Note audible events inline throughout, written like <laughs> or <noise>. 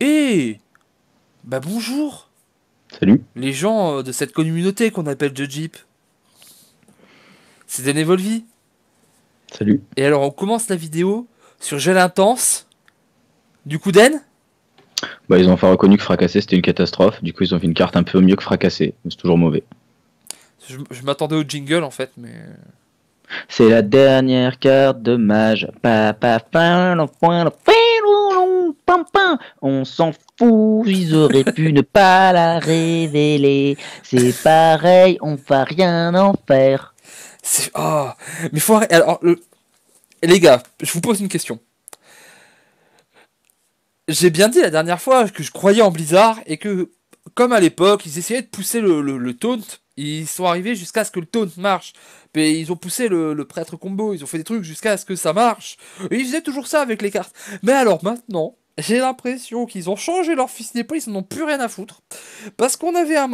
Eh Bah bonjour Salut Les gens euh, de cette communauté qu'on appelle The Jeep. C'est Volvi Salut. Et alors on commence la vidéo sur gel intense. Du coup Den Bah ils ont enfin reconnu que fracasser c'était une catastrophe, du coup ils ont fait une carte un peu mieux que fracasser, c'est toujours mauvais. Je, m'attendais au jingle en fait, mais... C'est la dernière carte de mage. Pa, pa, pa, on s'en fout, ils auraient pu ne pas la révéler. C'est pareil, on va rien en faire. Oh. mais faut Alors, les gars, je vous pose une question. J'ai bien dit la dernière fois que je croyais en Blizzard et que, comme à l'époque, ils essayaient de pousser le, taunt ils sont arrivés jusqu'à ce que le taunt marche. Mais ils ont poussé le, prêtre combo, ils ont fait des trucs jusqu'à ce que ça marche. Et ils faisaient toujours ça avec les cartes. Mais alors maintenant, j'ai l'impression qu'ils ont changé leur fils des ils n'en ont plus rien à foutre. Parce qu'on avait un,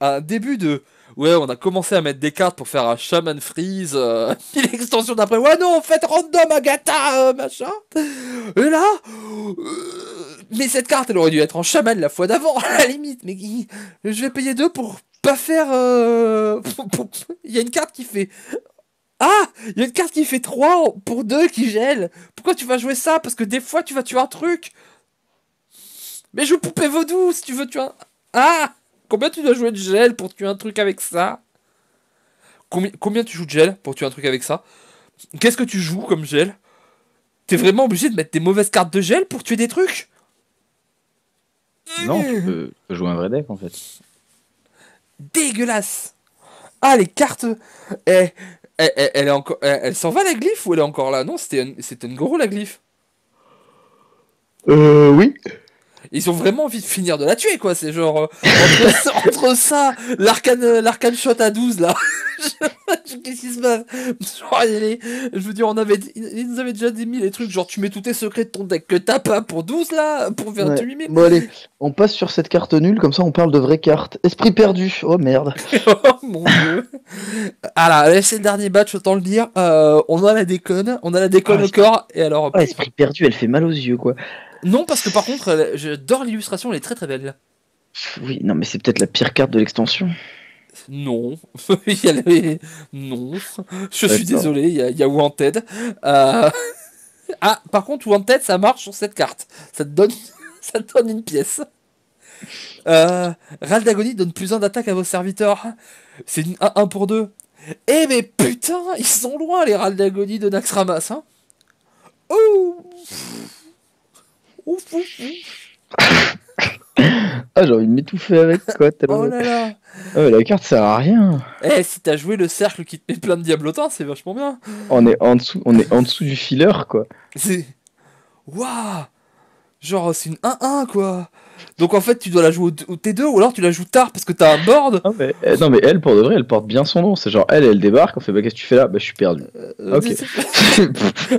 un début de. Ouais, on a commencé à mettre des cartes pour faire un Shaman Freeze, euh, l'extension <laughs> d'après. Ouais, non, faites random Agatha, euh, machin. Et là. Euh, mais cette carte, elle aurait dû être en Shaman la fois d'avant, <laughs> à la limite. Mais je vais payer deux pour pas faire. Euh, <laughs> il y a une carte qui fait ah Il y a une carte qui fait 3 pour 2 qui gèle Pourquoi tu vas jouer ça Parce que des fois tu vas tuer un truc Mais joue poupée vaudou si tu veux tuer un. Ah Combien tu dois jouer de gel pour tuer un truc avec ça combien, tu joues de gel pour tuer un truc avec ça Qu'est-ce que tu joues comme gel T'es vraiment obligé de mettre des mauvaises cartes de gel pour tuer des trucs Non, tu peux, jouer un vrai deck en fait. Dégueulasse Ah, les cartes Eh, elle, s'en va la glyphe ou elle est encore là Non, c'était un, c'était gros la glyphe. Euh, oui ils ont vraiment envie de finir de la tuer, quoi. C'est genre, euh, <laughs> entre, ça, l'arcane, euh, l'arcane shot à 12, là. Qu'est-ce <laughs> qui se passe Je veux dire, on avait, ils nous avaient déjà démis les trucs, genre, tu mets tous tes secrets de ton deck que t'as pas pour 12, là, pour 28 000. Bon, allez, on passe sur cette carte nulle, comme ça on parle de vraies cartes. Esprit perdu, oh merde. <laughs> oh mon dieu. Alors, c'est le dernier batch, autant le dire. Euh, on a la déconne, on a la déconne encore. corps, et alors. Ah, esprit perdu, elle fait mal aux yeux, quoi. Non, parce que par contre, euh, j'adore l'illustration, elle est très très belle. Oui, non, mais c'est peut-être la pire carte de l'extension. Non, <laughs> non, je suis désolé, il y, a, Wanted. Euh, <laughs> ah, par contre, Wanted, ça marche sur cette carte. Ça te donne, <laughs> ça donne une pièce. Euh, Ral d'Agonie donne plus un d'attaque à vos serviteurs. C'est un 1 pour 2. Eh mais putain, ils sont loin les d'Agonie de Naxramas. Hein oh Ouf, <laughs> ah, j'ai envie de m'étouffer avec quoi. Oh ah, la carte sert à rien. Eh, si t'as joué le cercle qui te met plein de diablotins, c'est vachement bien. On est en dessous, on est en dessous du filler quoi. C'est. Waouh Genre, c'est une 1-1 quoi. Donc en fait, tu dois la jouer au, T2 ou alors tu la joues tard parce que t'as un board. Eh, non mais, elle, pour de vrai, elle porte bien son nom. C'est genre, elle, elle débarque, on fait, bah qu'est-ce que tu fais là Bah je suis perdu. Euh,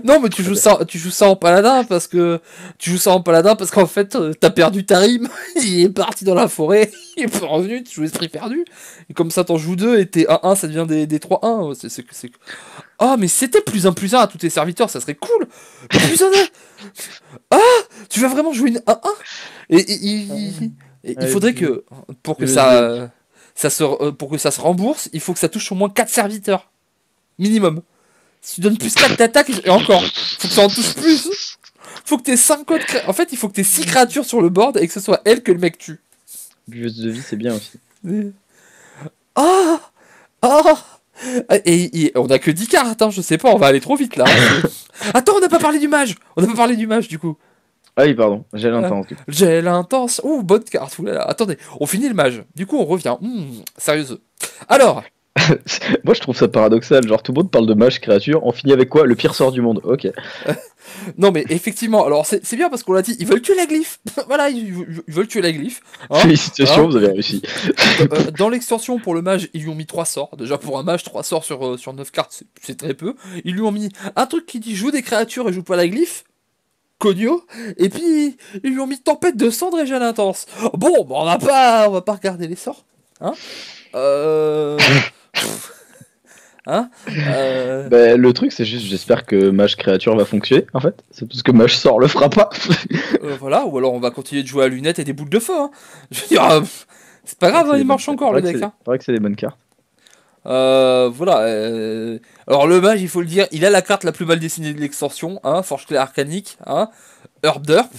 <laughs> non mais tu joues, ça, tu joues ça en paladin parce que. Tu joues ça en paladin parce qu'en fait, euh, t'as perdu ta rime. <laughs> il est parti dans la forêt, <laughs> il est revenu, tu joues esprit perdu. Et comme ça, t'en joues deux et t'es 1-1, ça devient des, 3-1. C'est c'est. Ah, oh, mais c'était plus un plus un à tous tes serviteurs, ça serait cool! Plus un! Ah! Tu vas vraiment jouer une 1-1? Et, il faudrait que pour que ça, ça se, pour que ça se rembourse, il faut que ça touche au moins 4 serviteurs minimum. Si tu donnes plus 4 d'attaque, et encore, faut que ça en touche plus. Faut que t'aies 5 autres. En fait, il faut que t'aies 6 créatures sur le board et que ce soit elle que le mec tue. Buveuse de vie, c'est bien aussi. Oh Oh et, on a que 10 cartes, hein, je sais pas, on va aller trop vite là. Attends, on n'a pas parlé du mage On n'a pas parlé du mage du coup. Ah oui, pardon, j'ai l'intense. j'ai euh, l'intense. Ouh, bonne carte. Attendez, on finit le mage. Du coup, on revient. Hmm, sérieuse. Alors. <laughs> Moi, je trouve ça paradoxal. Genre, tout le monde parle de mage créature. On finit avec quoi Le pire sort du monde. Ok. <laughs> non, mais effectivement, alors c'est bien parce qu'on l'a dit, ils veulent tuer la glyphe. <laughs> voilà, ils, veulent tuer la glyphe. Hein. Félicitations, vous avez réussi. Hein. Euh, dans, l'extension pour le mage, ils lui ont mis trois sorts. Déjà, pour un mage, trois sorts sur, euh, sur 9 cartes, c'est très peu. Ils lui ont mis un truc qui dit joue des créatures et joue pas la glyphe et puis ils lui ont mis Tempête de cendres et Jeanne intense. Bon, bah, on va pas, on va pas regarder les sorts, hein, euh, <laughs> hein euh. bah, le truc, c'est juste, j'espère que Mage Créature va fonctionner, en fait. C'est parce que Mage sort le fera pas. <laughs> Euh, voilà, ou alors on va continuer de jouer à lunettes et des boules de feu. Hein. Je c'est pas grave, hein, il marche encore le deck. C'est vrai que c'est des bonnes cartes. Euh, voilà. Euh, alors le mage, il faut le dire, il a la carte la plus mal dessinée de l'extension hein, Forge clé Arcanique, hein, Herb Derp.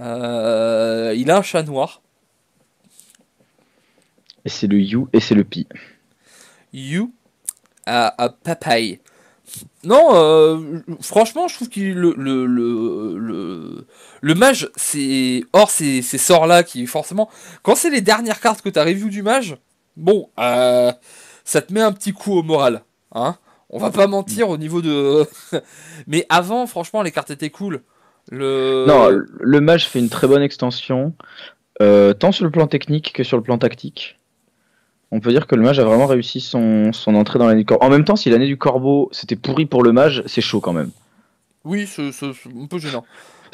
Euh, il a un chat noir. Et c'est le You et c'est le Pi. You à, papaye. Non, euh, franchement, je trouve que le, le, mage, c'est hors ces, ces sorts-là qui, forcément, quand c'est les dernières cartes que tu as review du mage, bon, euh, ça te met un petit coup au moral. Hein On va pas mentir au niveau de. <laughs> Mais avant, franchement, les cartes étaient cool. Le... Non, le mage fait une très bonne extension, euh, tant sur le plan technique que sur le plan tactique. On peut dire que le mage a vraiment réussi son, son entrée dans l'année du corbeau. En même temps, si l'année du corbeau c'était pourri pour le mage, c'est chaud quand même. Oui, c'est un peu gênant.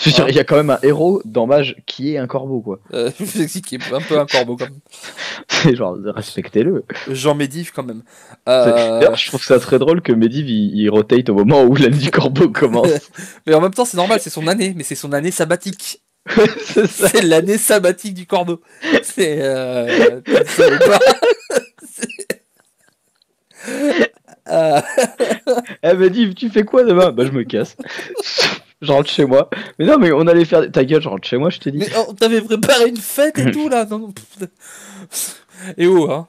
Hein il y a quand même un héros dans Mage qui est un corbeau, quoi. Euh, <laughs> qui est un peu un corbeau, quand même. <laughs> genre, respectez-le. Jean Medivh, quand même. Euh, je trouve ça très drôle que Medivh, il, rotate au moment où l'année du corbeau commence. <laughs> mais en même temps, c'est normal, c'est son année, mais c'est son année sabbatique. c'est l'année sabbatique du corbeau. C'est... Euh... Eh tu fais quoi demain Bah, je me casse je rentre chez moi. Mais non, mais on allait faire. Ta gueule, je rentre chez moi, je t'ai dit. Mais on oh, t'avait préparé une fête et <laughs> tout, là. Et oh, hein,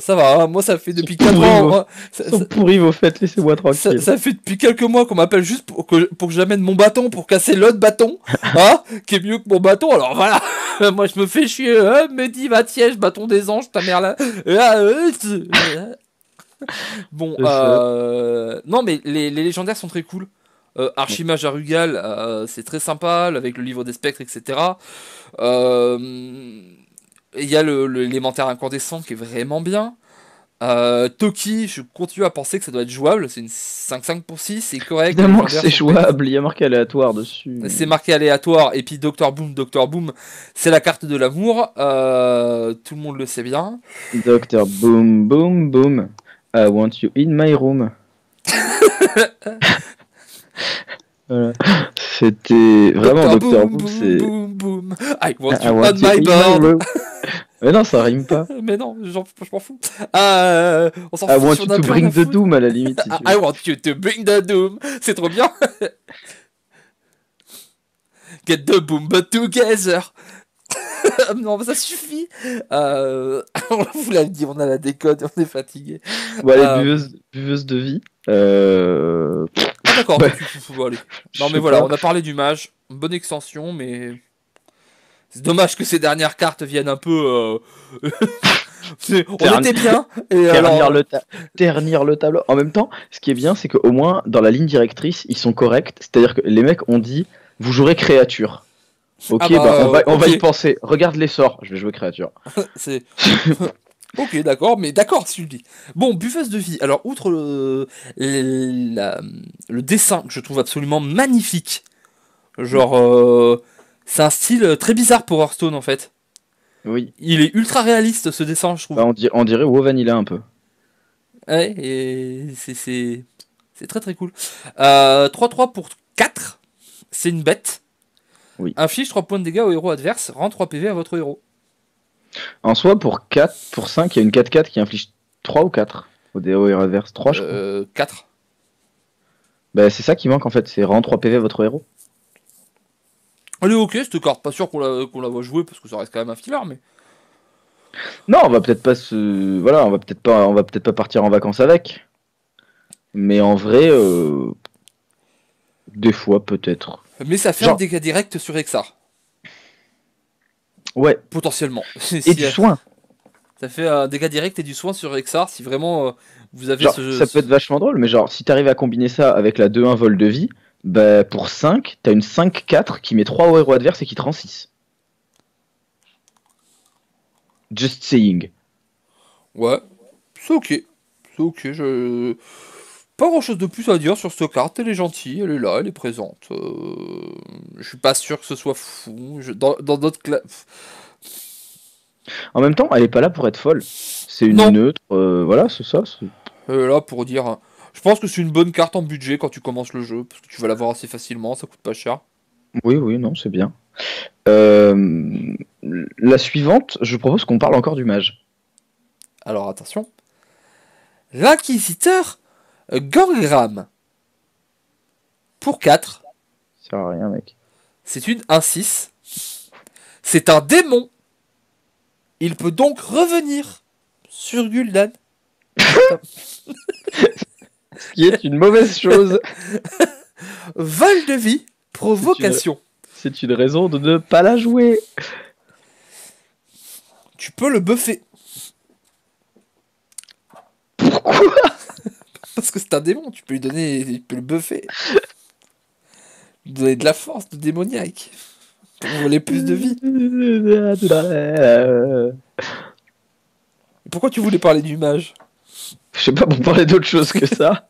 ça va, hein. moi ça fait depuis 4 ans. Ils ça, sont pourris vos fêtes, laissez-moi tranquille. Ça, fait depuis quelques mois qu'on m'appelle juste pour que, pour que j'amène mon bâton pour casser l'autre bâton, <laughs> hein, qui est mieux que mon bâton. Alors voilà, <laughs> moi je me fais chier, hein, me dis, va tiège, bâton des anges, ta mère là. Euh, ah, euh, bon, euh, non mais les, les légendaires sont très cool. Euh, Archimage à Rugal, euh, c'est très sympa, avec le livre des spectres, etc. Euh, il y a l'élémentaire incandescent qui est vraiment bien. Toki, je continue à penser que ça doit être jouable. C'est une 5-5 pour 6, c'est correct. c'est jouable, il y a marqué aléatoire dessus. C'est marqué aléatoire, et puis Dr. Boom, Dr. Boom, c'est la carte de l'amour. tout le monde le sait bien. Dr. Boom, Boom, Boom. I want you in my room. <laughs> Voilà. C'était vraiment Docteur Boom, c'est. Boom, boom, I want you on my board. <laughs> Mais non, ça rime pas. <laughs> Mais non, je m'en fous. Euh, on s'en I want you to bring the doom à la limite. <laughs> I want you to bring the doom. C'est trop bien. Get the boom but together. non, mais ça suffit. Euh, on vous l'a dit, on a la décode, on est fatigué. Bon, allez, euh... buveuse, buveuse, de vie. Euh d'accord. Bah, non, mais voilà, on a parlé du mage. Bonne extension, mais. C'est dommage que ces dernières cartes viennent un peu. Euh, <laughs> on était bien. Et <laughs> ternir, le tableau. En même temps, ce qui est bien, c'est qu'au moins, dans la ligne directrice, ils sont corrects. C'est-à-dire que les mecs ont dit vous jouerez créature. Ok, ah bah, bah, on, va, va, y penser. Regarde les sorts, je vais jouer créature. <laughs> c'est. Ok, d'accord, mais d'accord, tu le dis. Bon, buffeuse de vie. Alors, outre le, dessin que je trouve absolument magnifique, genre, euh, c'est un style très bizarre pour Hearthstone en fait. Oui. Il est ultra réaliste ce dessin, je trouve. Bah, on, dirait on, dirait WoW Vanilla un peu. Ouais, et c'est très très cool. 3-3 euh, pour 4, c'est une bête. Oui. Inflige 3 points de dégâts au héros adverse, rend 3 PV à votre héros. En soi, pour 4, pour 5, il y a une 4-4 qui inflige 3 ou 4 au DO et reverse 3, je crois. 4 euh, bah, C'est ça qui manque en fait, c'est rend 3 PV votre héros. Elle est ok cette carte, pas sûr qu'on la, voit jouer parce que ça reste quand même un filard, mais. Non, on va peut-être pas se. Voilà, on va peut-être pas, peut-être pas partir en vacances avec. Mais en vrai, euh, des fois peut-être. Mais ça fait un dégât direct sur Hexar Ouais. Potentiellement. Et <laughs> du soin. Ça fait un dégât direct et du soin sur Exar si vraiment euh, vous avez ce Ça peut être vachement drôle, mais genre, si t'arrives à combiner ça avec la 2-1 vol de vie, bah, pour 5, t'as une 5-4 qui met 3 au héros adverse et qui te rend 6. Just saying. Ouais, c'est ok. C'est ok, je pas grand chose de plus à dire sur cette carte, elle est gentille, elle est là, elle est présente. Euh, je suis pas sûr que ce soit fou. dans, d'autres... En même temps, elle est pas là pour être folle. C'est une neutre, euh, voilà, c'est ça. Elle est là pour dire. Je pense que c'est une bonne carte en budget quand tu commences le jeu, parce que tu vas l'avoir assez facilement, ça coûte pas cher. Oui, oui, non, c'est bien. Euh, la suivante, je propose qu'on parle encore du mage. Alors attention. L'inquisiteur Gorgram. Pour 4. Ça rien, mec. C'est une 1-6. C'est un démon. Il peut donc revenir sur Gul'dan. Ce qui est une mauvaise chose. <laughs> Vol de vie, provocation. C'est une... une... raison de ne pas la jouer. Tu peux le buffer. Pourquoi parce que c'est un démon, tu peux lui donner, tu peux le buffer. donner de la force de démoniaque. Pour voler plus de vie. Pourquoi tu voulais parler du mage Je sais pas, pour parler d'autre chose que ça.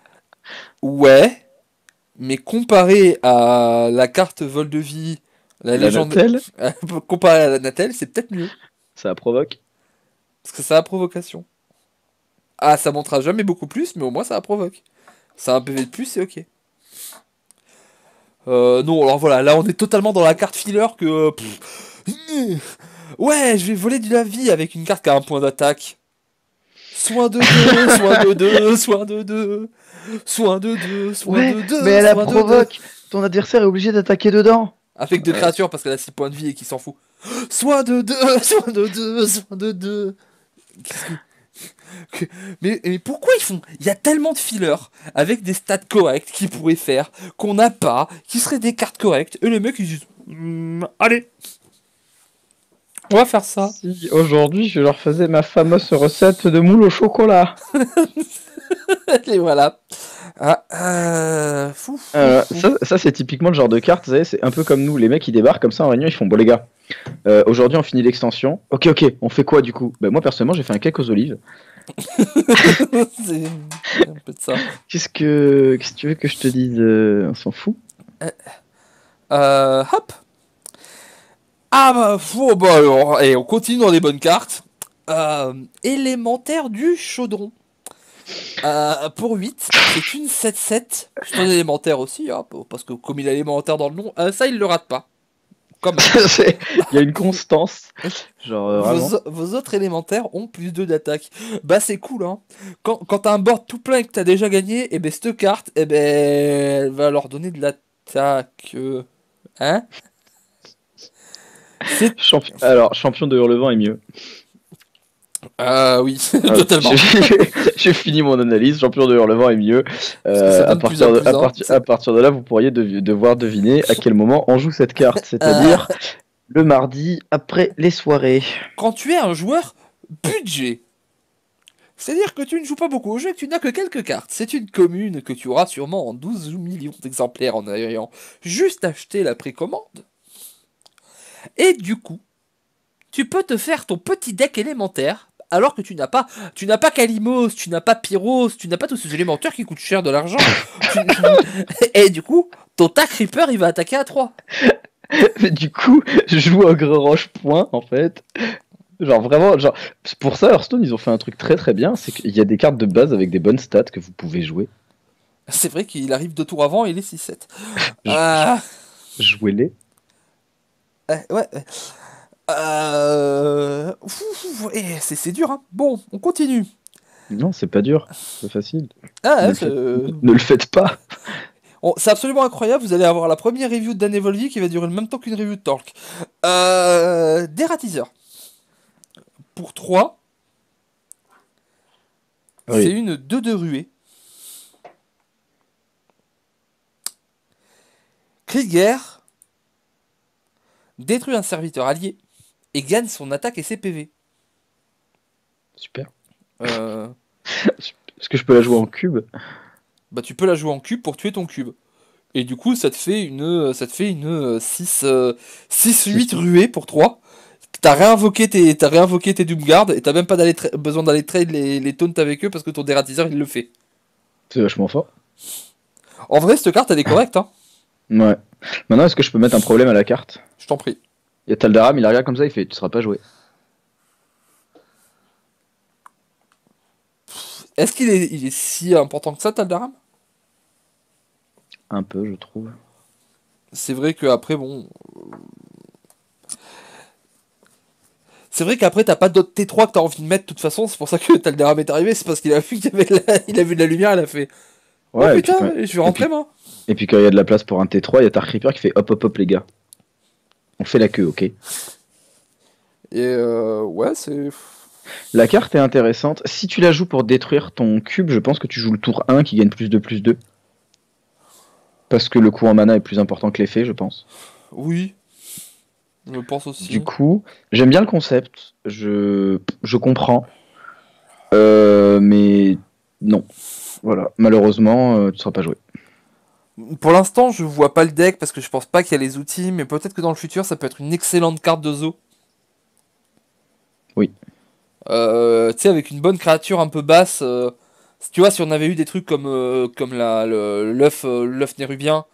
<laughs> ouais, mais comparé à la carte vol de vie, la, légende. <laughs> comparé à la Natel, c'est peut-être mieux. Ça provoque Parce que ça a provocation. Ah, ça montera jamais beaucoup plus, mais au moins ça la provoque. C'est un PV de plus, c'est ok. Euh, non, alors voilà, là on est totalement dans la carte filler que. ouais, je vais voler de la vie avec une carte qui a un point d'attaque. Soin de deux, soin de deux, soin de deux, soin de deux, soin de deux. Mais elle la provoque, ton adversaire est obligé d'attaquer dedans. Avec deux créatures parce qu'elle a 6 points de vie et qu'il s'en fout. Soin de deux, <laughs> soin de deux, soin de 2. Mais, pourquoi ils font Il y a tellement de fillers avec des stats corrects qu'ils pourraient faire, qu'on n'a pas, qui seraient des cartes correctes, et les mecs ils disent hmm, Allez on va faire ça. aujourd'hui je leur faisais ma fameuse recette de moule au chocolat. <laughs> et voilà. Ah, euh, fou, euh, Ça, c'est typiquement le genre de carte, c'est un peu comme nous, les mecs ils débarquent comme ça en réunion, ils font bon les gars, euh, aujourd'hui on finit l'extension, ok ok, on fait quoi du coup bah, Moi personnellement j'ai fait un cake aux olives. <laughs> c'est un Qu'est-ce que, tu veux que je te dise On s'en fout Hop Ah bah, fou, oh, bah, et on continue dans les bonnes cartes. élémentaire du chaudron. Euh, pour 8, c'est une 7-7. C'est un élémentaire aussi, hein, parce que comme il est élémentaire dans le nom, euh, ça il le rate pas. Comme... <laughs> il y a une constance. Euh, vos, autres élémentaires ont plus 2 d'attaque. Bah c'est cool, hein. Quand, t'as un board tout plein et que t'as déjà gagné, et eh ben, cette carte, et eh ben, elle va leur donner de l'attaque. Hein Alors, champion de Hurlevent est mieux. Ah oui, <laughs> ah, totalement. <laughs> J'ai fini mon analyse, champion de Hurlevent est mieux. Euh, à, partir de, là, vous pourriez devoir deviner à quel moment on joue cette carte, c'est-à-dire euh. le mardi après les soirées. Quand tu es un joueur budget, c'est-à-dire que tu ne joues pas beaucoup au jeu et que tu n'as que quelques cartes. C'est une commune que tu auras sûrement en 12 millions d'exemplaires en ayant juste acheté la précommande. Et du coup, tu peux te faire ton petit deck élémentaire alors que tu n'as pas, tu n'as pas Calimos, tu n'as pas Pyros, tu n'as pas tous ces élémentaires qui coûtent cher de l'argent. <laughs> et du coup, ton TAC Creeper, il va attaquer à 3. <laughs> Mais du coup, je joue Gros Roche point en fait. Genre vraiment, genre, pour ça, Hearthstone, ils ont fait un truc très très bien, c'est qu'il y a des cartes de base avec des bonnes stats que vous pouvez jouer. C'est vrai qu'il arrive deux tours avant et il est 6-7. Ah. Jouez-les. Eh, ouais, ouais. Euh, eh, c'est dur, hein. Bon, on continue. Non, c'est pas dur, c'est facile. Ah, ne, le euh, faites, pas. Oh, c'est absolument incroyable, vous allez avoir la première review de Dan Evolvi qui va durer le même temps qu'une review de Torque. Euh, dératiseur. Pour 3, c'est une 2 de ruée. Krieger Guerre détruit un serviteur allié et gagne son attaque et ses PV. Super. Euh, <laughs> est-ce que je peux la jouer en cube Bah tu peux la jouer en cube pour tuer ton cube. Et du coup ça te fait une ça te fait une 6 6 8 ruée pour 3. T'as réinvoqué tes t'as tes Doomguard et t'as même pas besoin d'aller trade les, les taunts avec eux parce que ton dératiseur il le fait. C'est vachement fort. En vrai cette carte elle est correcte hein. Ouais. Maintenant est-ce que je peux mettre un problème à la carte Je t'en prie. Il y Taldaram, il regarde comme ça, il fait Tu seras pas joué. Est-ce qu'il est, si important que ça, Taldaram Un peu, je trouve. C'est vrai qu'après, bon. C'est vrai qu'après, t'as pas d'autres T3 que t'as envie de mettre de toute façon, c'est pour ça que Taldaram est arrivé, c'est parce qu'il a vu qu'il avait il a vu de la lumière, il a fait. Ouais, oh putain, je suis rentré moi. Et puis quand il y a de la place pour un T3, il y a Creeper qui fait hop hop hop les gars fait la queue, ok. Et euh, ouais, c'est. La carte est intéressante. Si tu la joues pour détruire ton cube, je pense que tu joues le tour 1 qui gagne plus de plus 2. Parce que le coût en mana est plus important que l'effet, je pense. Oui. Je pense aussi. Du coup, j'aime bien le concept. Je, comprends. Euh, mais non. Voilà. Malheureusement, euh, tu ne seras pas joué. Pour l'instant, je vois pas le deck parce que je pense pas qu'il y a les outils, mais peut-être que dans le futur, ça peut être une excellente carte de zoo. Oui. Euh, tu sais, avec une bonne créature un peu basse. Euh, tu vois, si on avait eu des trucs comme, euh, comme la, l'œuf, l'œuf nérubien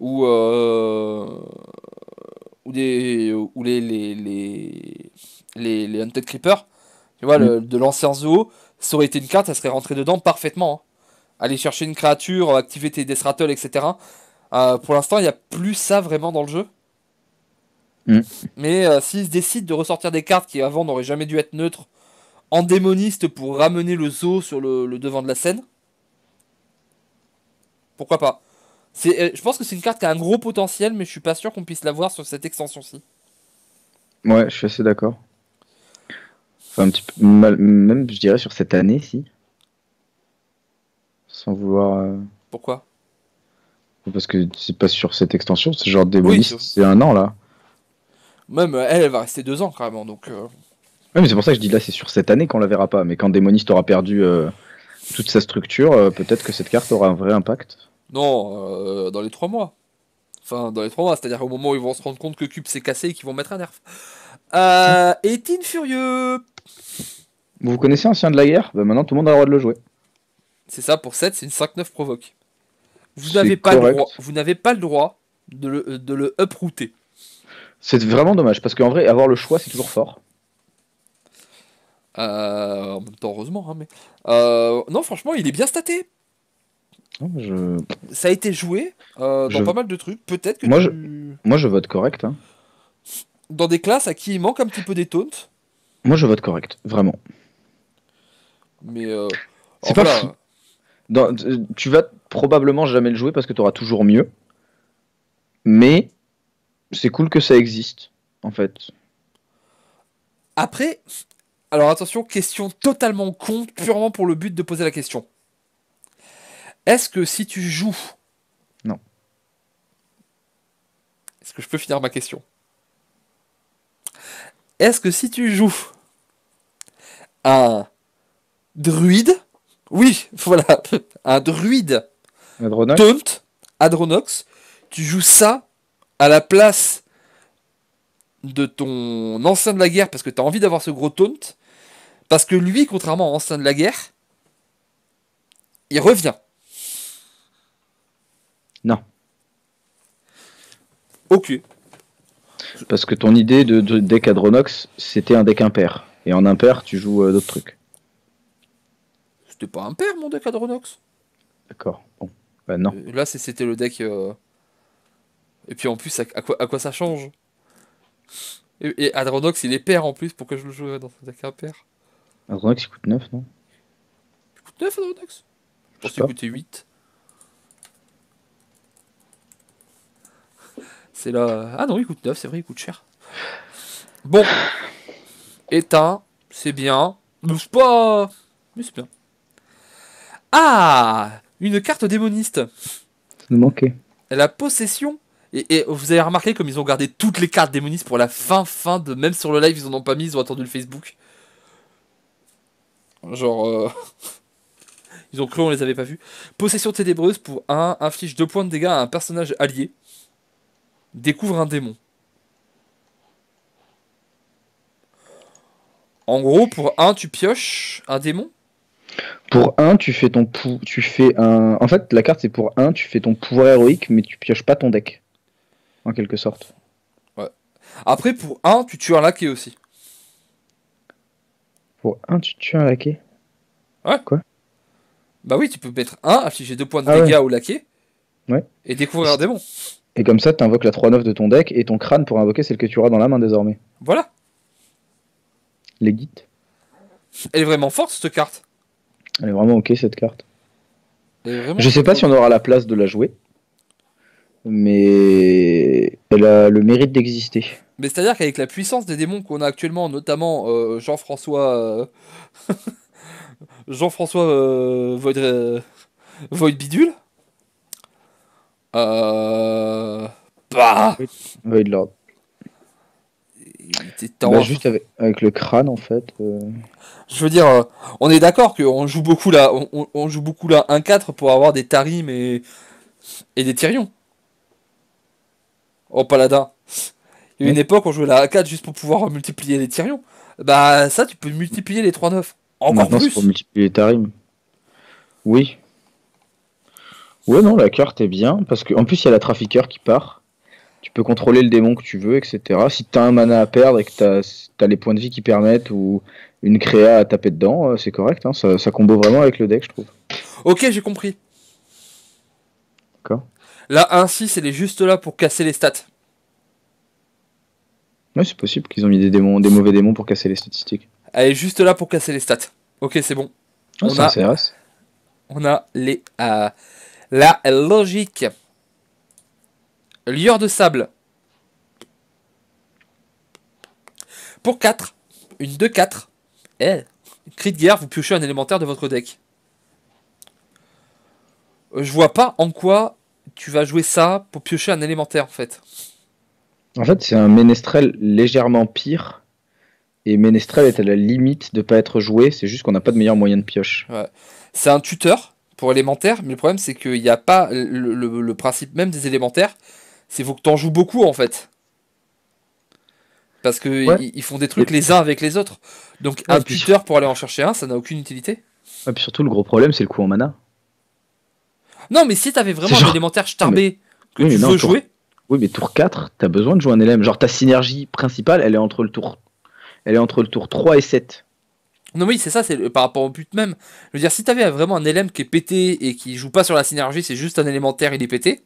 ou, ou, des, ou les, les, les, Hunted Creeper, tu vois, le, mm. de l'ancien zoo, ça aurait été une carte, elle serait rentrée dedans parfaitement. Hein aller chercher une créature, euh, activer tes Death etc. Euh, pour l'instant, il n'y a plus ça vraiment dans le jeu. Mm. Mais si euh, s'ils décident de ressortir des cartes qui avant n'auraient jamais dû être neutres en démoniste pour ramener le zoo sur le, devant de la scène, pourquoi pas Je pense que c'est une carte qui a un gros potentiel, mais je suis pas sûr qu'on puisse la voir sur cette extension-ci. Ouais, je suis assez d'accord. même, je dirais, sur cette année, si sans vouloir. Euh, Pourquoi Parce que c'est pas sur cette extension, c'est genre démoniste, c'est- un an là. Même euh, elle, elle va rester deux ans carrément. Donc, euh. mais c'est pour ça que je dis là, c'est sur cette année qu'on la verra pas. Mais quand Démoniste aura perdu toute sa structure, peut-être que cette carte aura un vrai impact. non, dans les trois mois. Enfin, dans les trois mois, c'est-à-dire au moment où ils vont se rendre compte que Cube s'est cassé et qu'ils vont mettre un nerf. et Teen Furieux Vous connaissez Ancien de la guerre ben, Maintenant, tout le monde a le droit de le jouer. C'est ça, pour 7, c'est une 5-9 provoque. Vous n'avez pas, le droit, le euh, de le, up-router. C'est vraiment dommage, parce qu'en vrai, avoir le choix, c'est toujours fort. Euh, en même temps, heureusement. Hein, mais... Euh, non, franchement, il est bien staté. Ça a été joué dans pas mal de trucs. Peut-être que moi, je... moi, je vote correct. Hein. Dans des classes à qui il manque un petit peu des taunts. Moi, je vote correct, vraiment. Mais. c'est pas, euh, tu vas probablement jamais le jouer parce que tu auras toujours mieux. Mais c'est cool que ça existe, en fait. Après, alors attention, question totalement con, purement pour le but de poser la question. Est-ce que si tu joues. Non. Est-ce que je peux finir ma question Est-ce que si tu joues un druide oui, <laughs> voilà. Un druide. Adronox. Taunt, Adronox. Tu joues ça à la place de ton ancien de la guerre parce que tu as envie d'avoir ce gros taunt. Parce que lui, contrairement à ancien de la guerre, il revient. Non. Ok. Parce que ton idée de, deck Adronox, c'était un deck impair. Et en impair, tu joues euh, d'autres trucs. C'était pas un père mon deck Adronox. D'accord, bon. Bah non. Euh, là, c'était le deck. Euh, et puis en plus, à, quoi, ça change et, et, Adronox, il est père en plus, pourquoi je le jouerais dans un deck père Adronox, il coûte 9, non Il coûte 9 Adronox Je pensais qu'il coûtait 8. C'est là. Ah non, il coûte 9, c'est vrai, il coûte cher. Bon. <sighs> Éteint, c'est bien. Bouge pas. Mais c'est bien. Ah Une carte démoniste Nous manquait. La possession. Et, vous avez remarqué comme ils ont gardé toutes les cartes démonistes pour la fin, fin de. Même sur le live, ils en ont pas mis, ils ont attendu le Facebook. Genre. Euh, <laughs> ils ont cru, on les avait pas vus. Possession ténébreuse pour 1, inflige 2 points de dégâts à un personnage allié. Découvre un démon. En gros, pour 1, tu pioches un démon. Pour 1, tu fais ton pou... tu fais un. En fait, la carte c'est pour 1, tu fais ton pouvoir héroïque, mais tu pioches pas ton deck. En quelque sorte. Ouais. Après, pour 1, tu tues un laquais aussi. Pour 1, tu tues un laquais Ouais. Quoi Bah oui, tu peux mettre 1, afficher 2 points de ah dégâts au laquais. Ouais. Et découvrir un démon. Et comme ça, tu invoques la 3-9 de ton deck et ton crâne pour invoquer celle que tu auras dans la main désormais. Voilà. Les guides. Elle est vraiment forte cette carte. Elle est vraiment ok cette carte. Je sais pas si on aura la place de la jouer, mais elle a le mérite d'exister. Mais c'est-à-dire qu'avec la puissance des démons qu'on a actuellement, notamment euh, Jean-François. Euh, <laughs> Jean-François euh, Void, Void, Bidule. Euh... Bah Void Lord. Bah, juste avec, le crâne en fait. Euh. Je veux dire, euh, on est d'accord qu'on joue beaucoup là, on, joue beaucoup là 1-4 pour avoir des Tarim et, des tirions. Oh paladin. Il y a une époque on jouait la 1-4 juste pour pouvoir multiplier les tirions. Bah ça tu peux multiplier les 3-9. Encore plus. multiplier les Tarim. Oui. Ouais non la carte est bien parce qu'en plus il y a la trafiqueur qui part tu peux contrôler le démon que tu veux, etc. Si tu as un mana à perdre et que tu as, les points de vie qui permettent ou une créa à taper dedans, euh, c'est correct. Hein. ça, combo vraiment avec le deck, je trouve. Ok, j'ai compris. D'accord. Là, 1-6, elle est juste là pour casser les stats. Ouais, c'est possible qu'ils ont mis des, démons, des mauvais démons pour casser les statistiques. Elle est juste là pour casser les stats. Ok, c'est bon. on, a, on a les, euh, la logique. Lieur de sable. Pour 4, une 2-4. Eh, cri de guerre, vous piochez un élémentaire de votre deck. Euh, je vois pas en quoi tu vas jouer ça pour piocher un élémentaire en fait. En fait, c'est un ménestrel légèrement pire. Et ménestrel est à la limite de pas être joué, c'est juste qu'on n'a pas de meilleur moyen de pioche. C'est un tuteur pour élémentaire, mais le problème c'est qu'il n'y a pas le principe même des élémentaires, c'est faut que t'en joues beaucoup en fait. Parce que ils font des trucs les uns avec les autres. Donc ah, un puteur pour aller en chercher un, ça n'a aucune utilité. Et ah, puis surtout le gros problème c'est le coup en mana. Non mais si t'avais vraiment un élémentaire starbé que tu jouer. Oui mais tour 4, t'as besoin de jouer un LM. Genre ta synergie principale, elle est entre le tour. Elle est entre le tour 3 et 7. Non oui c'est ça, c'est par rapport au but même. Je veux dire si t'avais vraiment un LM qui est pété et qui joue pas sur la synergie, c'est juste un élémentaire, il est pété.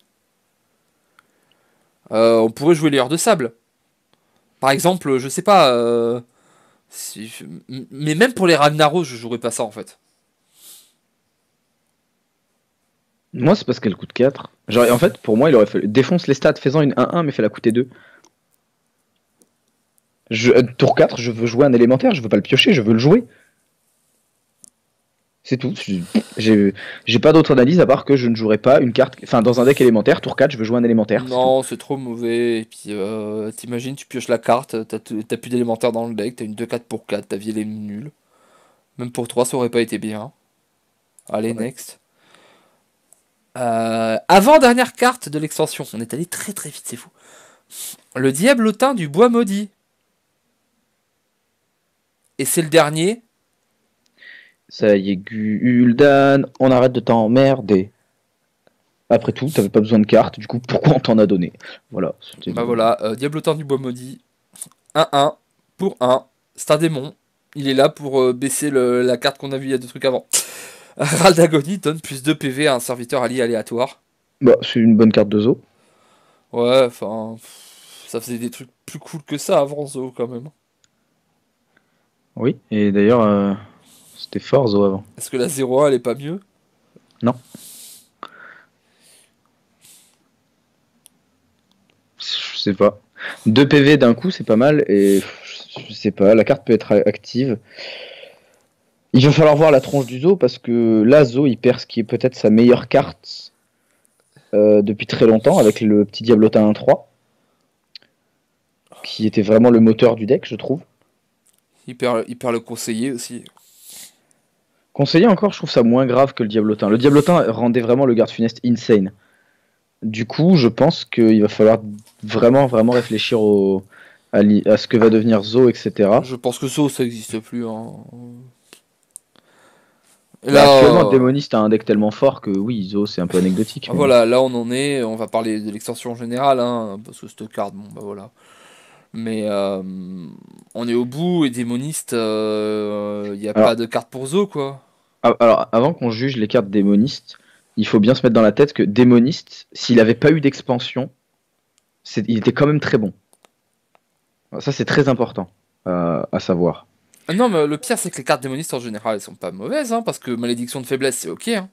Euh, on pourrait jouer les heures de sable. Par exemple, je sais pas. Euh, mais même pour les Ragnaros, je jouerais pas ça en fait. Moi, c'est parce qu'elle coûte 4. Genre, en fait, pour moi, il aurait fallu. défoncer les stats, faisant une 1-1, mais faire la coûter 2. Je... Euh, tour 4, je veux jouer un élémentaire, je veux pas le piocher, je veux le jouer. C'est tout. J'ai pas d'autre analyse à part que je ne jouerai pas une carte. Enfin, dans un deck élémentaire, tour 4, je veux jouer un élémentaire. Non, c'est trop mauvais. Et puis, euh, t'imagines, tu pioches la carte, t'as plus d'élémentaire dans le deck, t'as une 2-4 pour 4, ta vie elle est nulle. Même pour 3, ça aurait pas été bien. Allez, next. Euh, avant dernière carte de l'extension, on est allé très très vite, c'est fou. Le Diable teint du bois maudit. Et c'est le dernier, ça y est, Gul'dan, on arrête de t'emmerder. Après tout, t'avais pas besoin de cartes, du coup, pourquoi on t'en a donné Voilà. Bah voilà, euh, Diablotin du Bois Maudit, 1-1 pour 1. C'est un démon. Il est là pour euh, baisser la carte qu'on a vue il y a deux trucs avant. <laughs> Raldagoni donne plus 2 PV à un serviteur allié aléatoire. Bah, c'est une bonne carte de Zo. Ouais, enfin. Ça faisait des trucs plus cool que ça avant Zo, quand même. Oui, et d'ailleurs. Euh, c'était Zo avant. Est-ce que la 0-1 elle est pas mieux Non. Je sais pas. 2 PV d'un coup, c'est pas mal. Et je sais pas, la carte peut être active. Il va falloir voir la tronche du Zo parce que là, Zo il perd ce qui est peut-être sa meilleure carte euh, depuis très longtemps avec le petit Diablotin 1-3 qui était vraiment le moteur du deck, je trouve. Il il perd le conseiller aussi. Conseiller encore, je trouve ça moins grave que le Diablotin. Le Diablotin rendait vraiment le garde funeste insane. Du coup, je pense qu'il va falloir vraiment, vraiment réfléchir à, ce que va devenir Zo, etc. Je pense que Zo, ça n'existe plus. Hein. Bah, actuellement, euh, Démoniste a un deck tellement fort que oui, Zo, c'est un peu anecdotique. Voilà, là on en est, on va parler de l'extension générale, hein, parce que cette carte, bon bah voilà. Mais euh, on est au bout et démoniste, il euh, n'y a pas de carte pour zoo, quoi. Ah, alors, avant qu'on juge les cartes démonistes, il faut bien se mettre dans la tête que démoniste, s'il n'avait pas eu d'expansion, il était quand même très bon. Ça, c'est très important euh, à savoir. Ah non, mais le pire, c'est que les cartes démonistes en général, elles sont pas mauvaises, hein, parce que malédiction de faiblesse, c'est ok. Hein.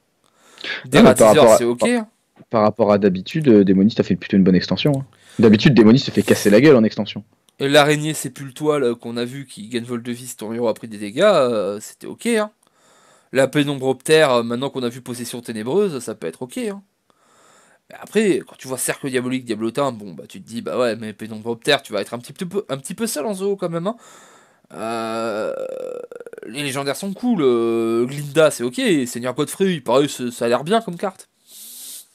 Ah, c'est ok. Hein. Par, rapport à d'habitude, démoniste a fait plutôt une bonne extension. Hein. D'habitude, Démonie se fait casser la gueule en extension. Euh, l'araignée toile euh, qu'on a vu qui gagne vol de vie, héros a pris des dégâts, euh, c'était ok. Hein. La pénombroptère, maintenant qu'on a vu Possession ténébreuse, ça peut être ok. Hein. Après, quand tu vois Cercle Diabolique, Diablotin, bon, bah tu te dis, bah ouais, mais pénombroptère, tu vas être un petit peu, un petit peu seul en zoo quand même. Hein. les légendaires sont cool. Glinda, c'est ok. Seigneur Godfrey, pareil, ça a l'air bien comme carte.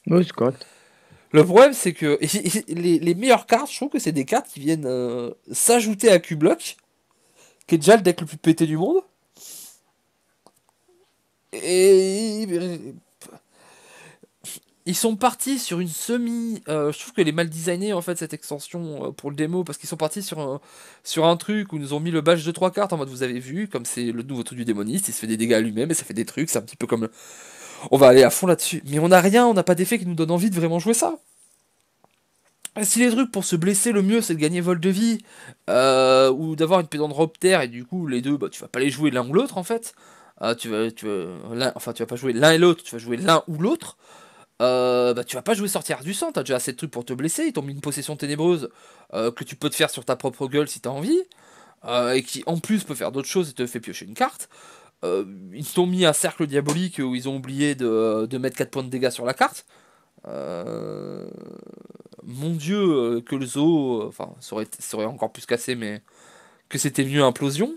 Oui, c'est le problème, c'est que les, meilleures cartes, je trouve que c'est des cartes qui viennent euh, s'ajouter à Q-Block, qui est déjà le deck le plus pété du monde. Et. Ils sont partis sur une semi. Euh, je trouve qu'elle est mal designée en fait cette extension euh, pour le démo parce qu'ils sont partis sur un, sur un truc où ils nous ont mis le badge de trois cartes en mode vous avez vu, comme c'est le nouveau truc du démoniste, il se fait des dégâts à lui-même et ça fait des trucs, c'est un petit peu comme on va aller à fond là-dessus. Mais on n'a rien, on n'a pas d'effet qui nous donne envie de vraiment jouer ça. Si les trucs pour se blesser, le mieux c'est de gagner vol de vie euh, ou d'avoir une pédante et du coup les deux, bah, tu vas pas les jouer l'un ou l'autre en fait. Enfin, euh, tu vas, tu vas, enfin tu vas pas jouer l'un et l'autre, tu vas jouer l'un ou l'autre. Euh, bah tu vas pas jouer sortir du sang, as déjà assez de trucs pour te blesser. Ils t'ont mis une possession ténébreuse euh, que tu peux te faire sur ta propre gueule si t'as envie et qui en plus peut faire d'autres choses et te fait piocher une carte. Euh, ils t'ont mis un cercle diabolique où ils ont oublié de, mettre 4 points de dégâts sur la carte. Euh, mon dieu, euh, que le zoo, enfin, ça aurait, encore plus cassé, mais que c'était mieux implosion.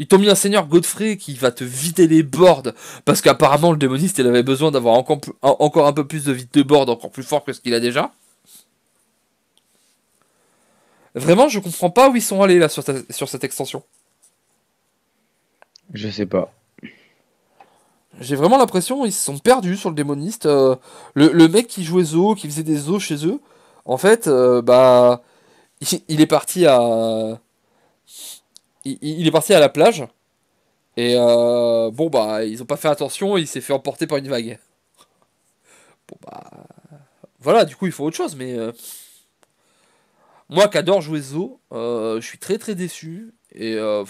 Ils t'ont mis un seigneur Godfrey qui va te vider les boards. Parce qu'apparemment, le démoniste, il avait besoin d'avoir encore, encore, un peu plus de vide de board, encore plus fort que ce qu'il a déjà. Vraiment, je comprends pas où ils sont allés là sur, cette extension. Je sais pas. J'ai vraiment l'impression ils se sont perdus sur le démoniste. Euh, le, mec qui jouait Zo, qui faisait des Zo chez eux, en fait, euh, bah, il, est parti à, il, est parti à la plage. Et euh, bon bah, ils ont pas fait attention, il s'est fait emporter par une vague. Bon bah, voilà. Du coup, il faut autre chose, mais moi qui adore jouer Zo, euh, je suis très très déçu. Et. Euh,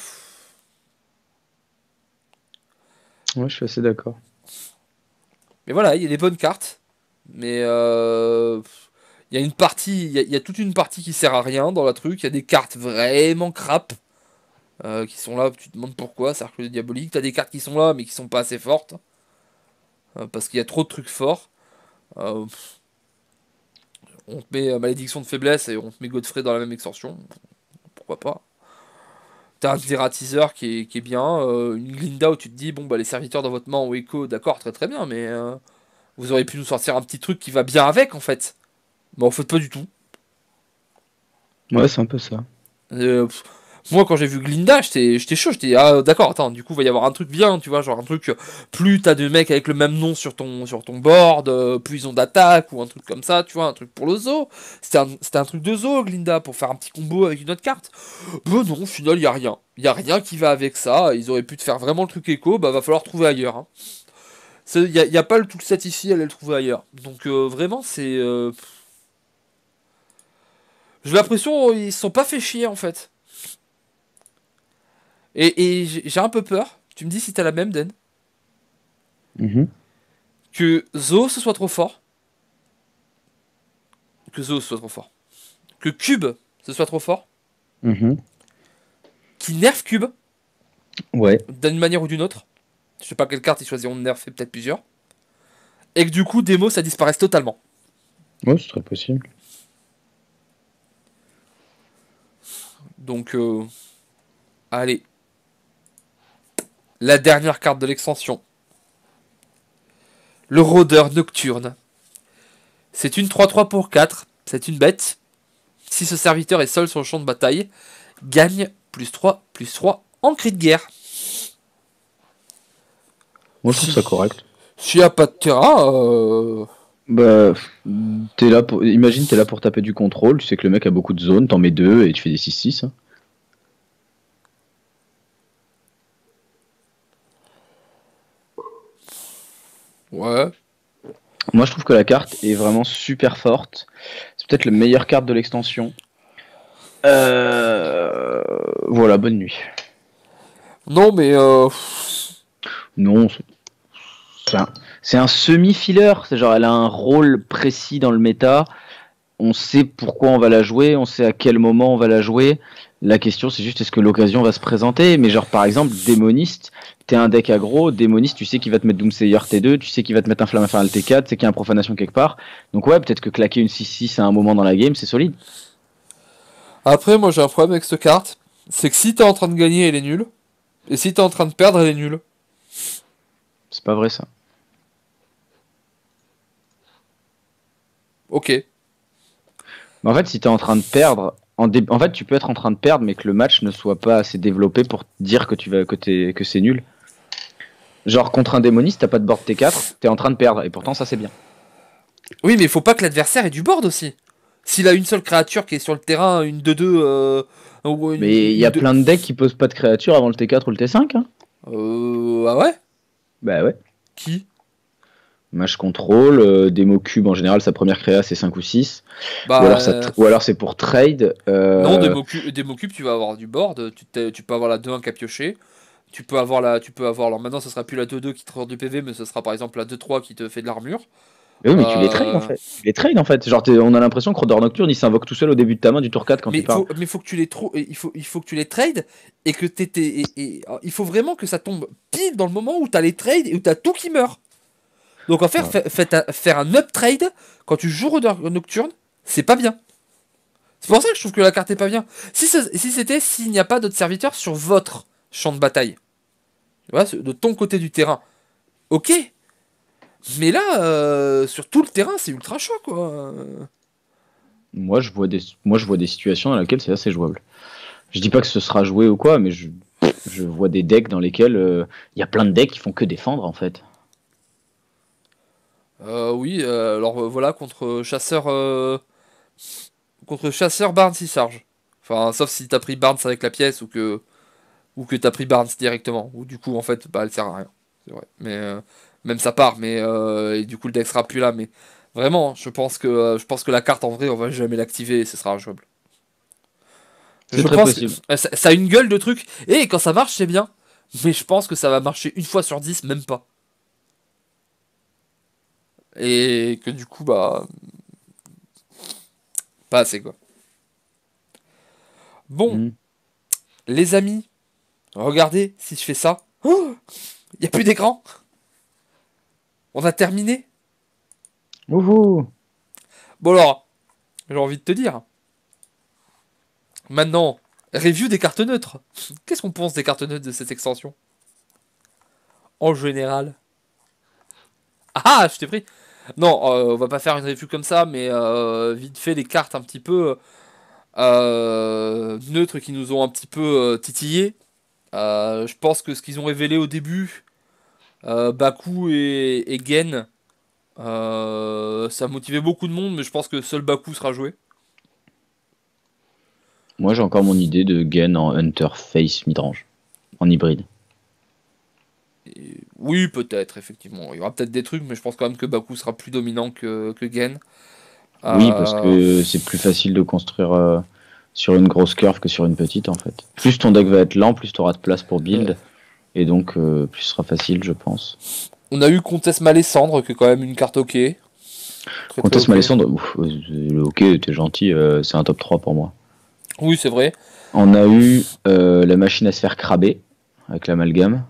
ouais, je suis assez d'accord. Mais voilà, il y a des bonnes cartes. Mais. Euh, il y a une partie, il y, a, toute une partie qui sert à rien dans la truc. Il y a des cartes vraiment crap euh, qui sont là. Tu te demandes pourquoi, cercle diabolique. T'as des cartes qui sont là mais qui sont pas assez fortes euh, parce qu'il y a trop de trucs forts. Euh, on te met euh, malédiction de faiblesse et on te met Godfrey dans la même extension. Pourquoi pas T'as un dératiseur qui est, bien, euh, une Glinda où tu te dis, bon, bah les serviteurs dans votre main ou écho, d'accord, très très bien, mais euh, vous auriez pu nous sortir un petit truc qui va bien avec en fait. Mais en fait, pas du tout. Ouais, c'est un peu ça. Moi, quand j'ai vu Glinda, j'étais chaud, j'étais ah d'accord, attends, du coup, il va y avoir un truc bien, tu vois, genre un truc, plus t'as deux mecs avec le même nom sur ton, sur ton board, euh, plus ils ont d'attaque ou un truc comme ça, tu vois, un truc pour le zoo. C'était un, truc de zoo, Glinda, pour faire un petit combo avec une autre carte. Bon, bah non, au final, il a rien. Il a rien qui va avec ça. Ils auraient pu te faire vraiment le truc écho, bah va falloir trouver ailleurs. Hein. Il n'y a, pas le tout satisfait ici, aller le trouver ailleurs. Donc euh, vraiment, c'est... Euh, j'ai l'impression ils se sont pas fait chier en fait. Et, et j'ai un peu peur, tu me dis si t'as la même, Den, mhm. que Zo ce soit trop fort. Que Zo soit trop fort. Que Cube ce soit trop fort. Mhm. Qui nerf Cube. Ouais. D'une manière ou d'une autre. Je sais pas quelle carte ils choisiront de nerf, et peut-être plusieurs. Et que du coup, des ça disparaisse totalement. Ouais, ce serait possible. Donc, euh, allez, la dernière carte de l'extension. Le rôdeur nocturne. C'est une 3-3 pour 4, c'est une bête. Si ce serviteur est seul sur le champ de bataille, gagne plus 3, plus 3 en cri de guerre. Moi je trouve ça correct. S'il n'y a pas de terrain, euh... Bah, es là pour... imagine t'es là pour taper du contrôle, tu sais que le mec a beaucoup de zones, t'en mets deux et tu fais des 6-6. Ouais. Moi, je trouve que la carte est vraiment super forte. C'est peut-être la meilleure carte de l'extension. Euh, voilà, bonne nuit. Non, mais. Euh, non, c'est un, semi-filler. C'est genre, elle a un rôle précis dans le méta. On sait pourquoi on va la jouer, on sait à quel moment on va la jouer. La question, c'est juste est-ce que l'occasion va se présenter Mais genre, par exemple, démoniste, t'es un deck aggro, démoniste, tu sais qu'il va te mettre Doomsayer T2, tu sais qu'il va te mettre un Infernal T4, tu sais qu'il y a un profanation quelque part. Donc, ouais, peut-être que claquer une 6-6 à un moment dans la game, c'est solide. Après, moi, j'ai un problème avec cette carte. C'est que si t'es en train de gagner, elle est nulle. Et si t'es en train de perdre, elle est nulle. C'est pas vrai, ça. Ok. Mais en fait, si t'es en train de perdre, en, fait, tu peux être en train de perdre, mais que le match ne soit pas assez développé pour dire que, tu vas, que, que c'est nul. Genre, contre un démoniste, t'as pas de board T4, t'es en train de perdre, et pourtant, ça c'est bien. Oui, mais il faut pas que l'adversaire ait du board aussi. S'il a une seule créature qui est sur le terrain, une 2-2. De euh, mais il y a plein de decks qui posent pas de créature avant le T4 ou le T5. Hein. Euh, ah ouais Bah ouais. Qui Match contrôle, euh, Demo cube en général, sa première créa c'est 5 ou 6. Bah, ou euh, alors, c'est pour trade. Euh, non, démo cube, tu vas avoir du board, tu, peux avoir la 2-1 qui a pioché. Tu peux avoir la. Tu peux avoir. Alors maintenant, ça sera plus la 2-2 qui te rend du PV, mais ce sera par exemple la 2-3 qui te fait de l'armure. Mais oui, mais tu les trades en fait. Tu les trades en fait. Genre, on a l'impression que Rodor Nocturne il s'invoque tout seul au début de ta main du tour 4 quand mais tu mais que tu les il, faut, il faut que tu les trades et que t'étais. Et, et... Il faut vraiment que ça tombe pile dans le moment où t'as les trades et où t'as tout qui meurt. Donc en fait, faire un up trade quand tu joues au nocturne, c'est pas bien. C'est pour ça que je trouve que la carte est pas bien. Si, si c'était s'il n'y a pas d'autres serviteurs sur votre champ de bataille, de ton côté du terrain, ok. Mais là, euh, sur tout le terrain, c'est ultra chaud quoi. Moi je, vois des, moi, je vois des situations dans lesquelles c'est assez jouable. Je dis pas que ce sera joué ou quoi, mais je, vois des decks dans lesquels euh, il y a plein de decks qui font que défendre en fait. Euh, oui, euh, alors euh, voilà, contre chasseur. contre chasseur Barnes, il charge. Enfin, sauf si t'as pris Barnes avec la pièce ou que. Ou que t'as pris Barnes directement. Ou du coup, en fait, bah, elle sert à rien. C'est vrai. Mais. même ça part, mais. et du coup, le deck sera plus là. Mais vraiment, je pense que, je pense que la carte en vrai, on va jamais l'activer et ce sera injouable. Je pense ça, ça a une gueule de truc. Et eh, quand ça marche, c'est bien. Mais je pense que ça va marcher une fois sur dix, même pas. Et que du coup, bah. Pas assez, quoi. Bon, mm. les amis, regardez si je fais ça. Il oh, n'y a plus d'écran. On a terminé. Bonjour. Bon, alors, j'ai envie de te dire. Maintenant, review des cartes neutres. Qu'est-ce qu'on pense des cartes neutres de cette extension En général. Ah, ah, je t'ai pris. Non, euh, on va pas faire une revue comme ça, mais euh, vite fait les cartes un petit peu euh, neutres qui nous ont un petit peu titillé. je pense que ce qu'ils ont révélé au début, Baku et, et Gen, euh, ça motivait beaucoup de monde, mais je pense que seul Baku sera joué. Moi, j'ai encore mon idée de Gain en Hunter Face midrange, en hybride. Oui, peut-être, effectivement. Il y aura peut-être des trucs, mais je pense quand même que Baku sera plus dominant que, que Gen. Oui, euh, parce que c'est plus facile de construire euh, sur une grosse curve que sur une petite, en fait. Plus ton deck va être lent, plus tu auras de place pour build. Et donc, euh, plus ce sera facile, je pense. On a eu Comtesse Malessandre, qui est quand même une carte OK. Comtesse Malessandre, OK, t'es gentil, c'est un top 3 pour moi. Oui, c'est vrai. On a eu la machine à se faire craber avec l'amalgame.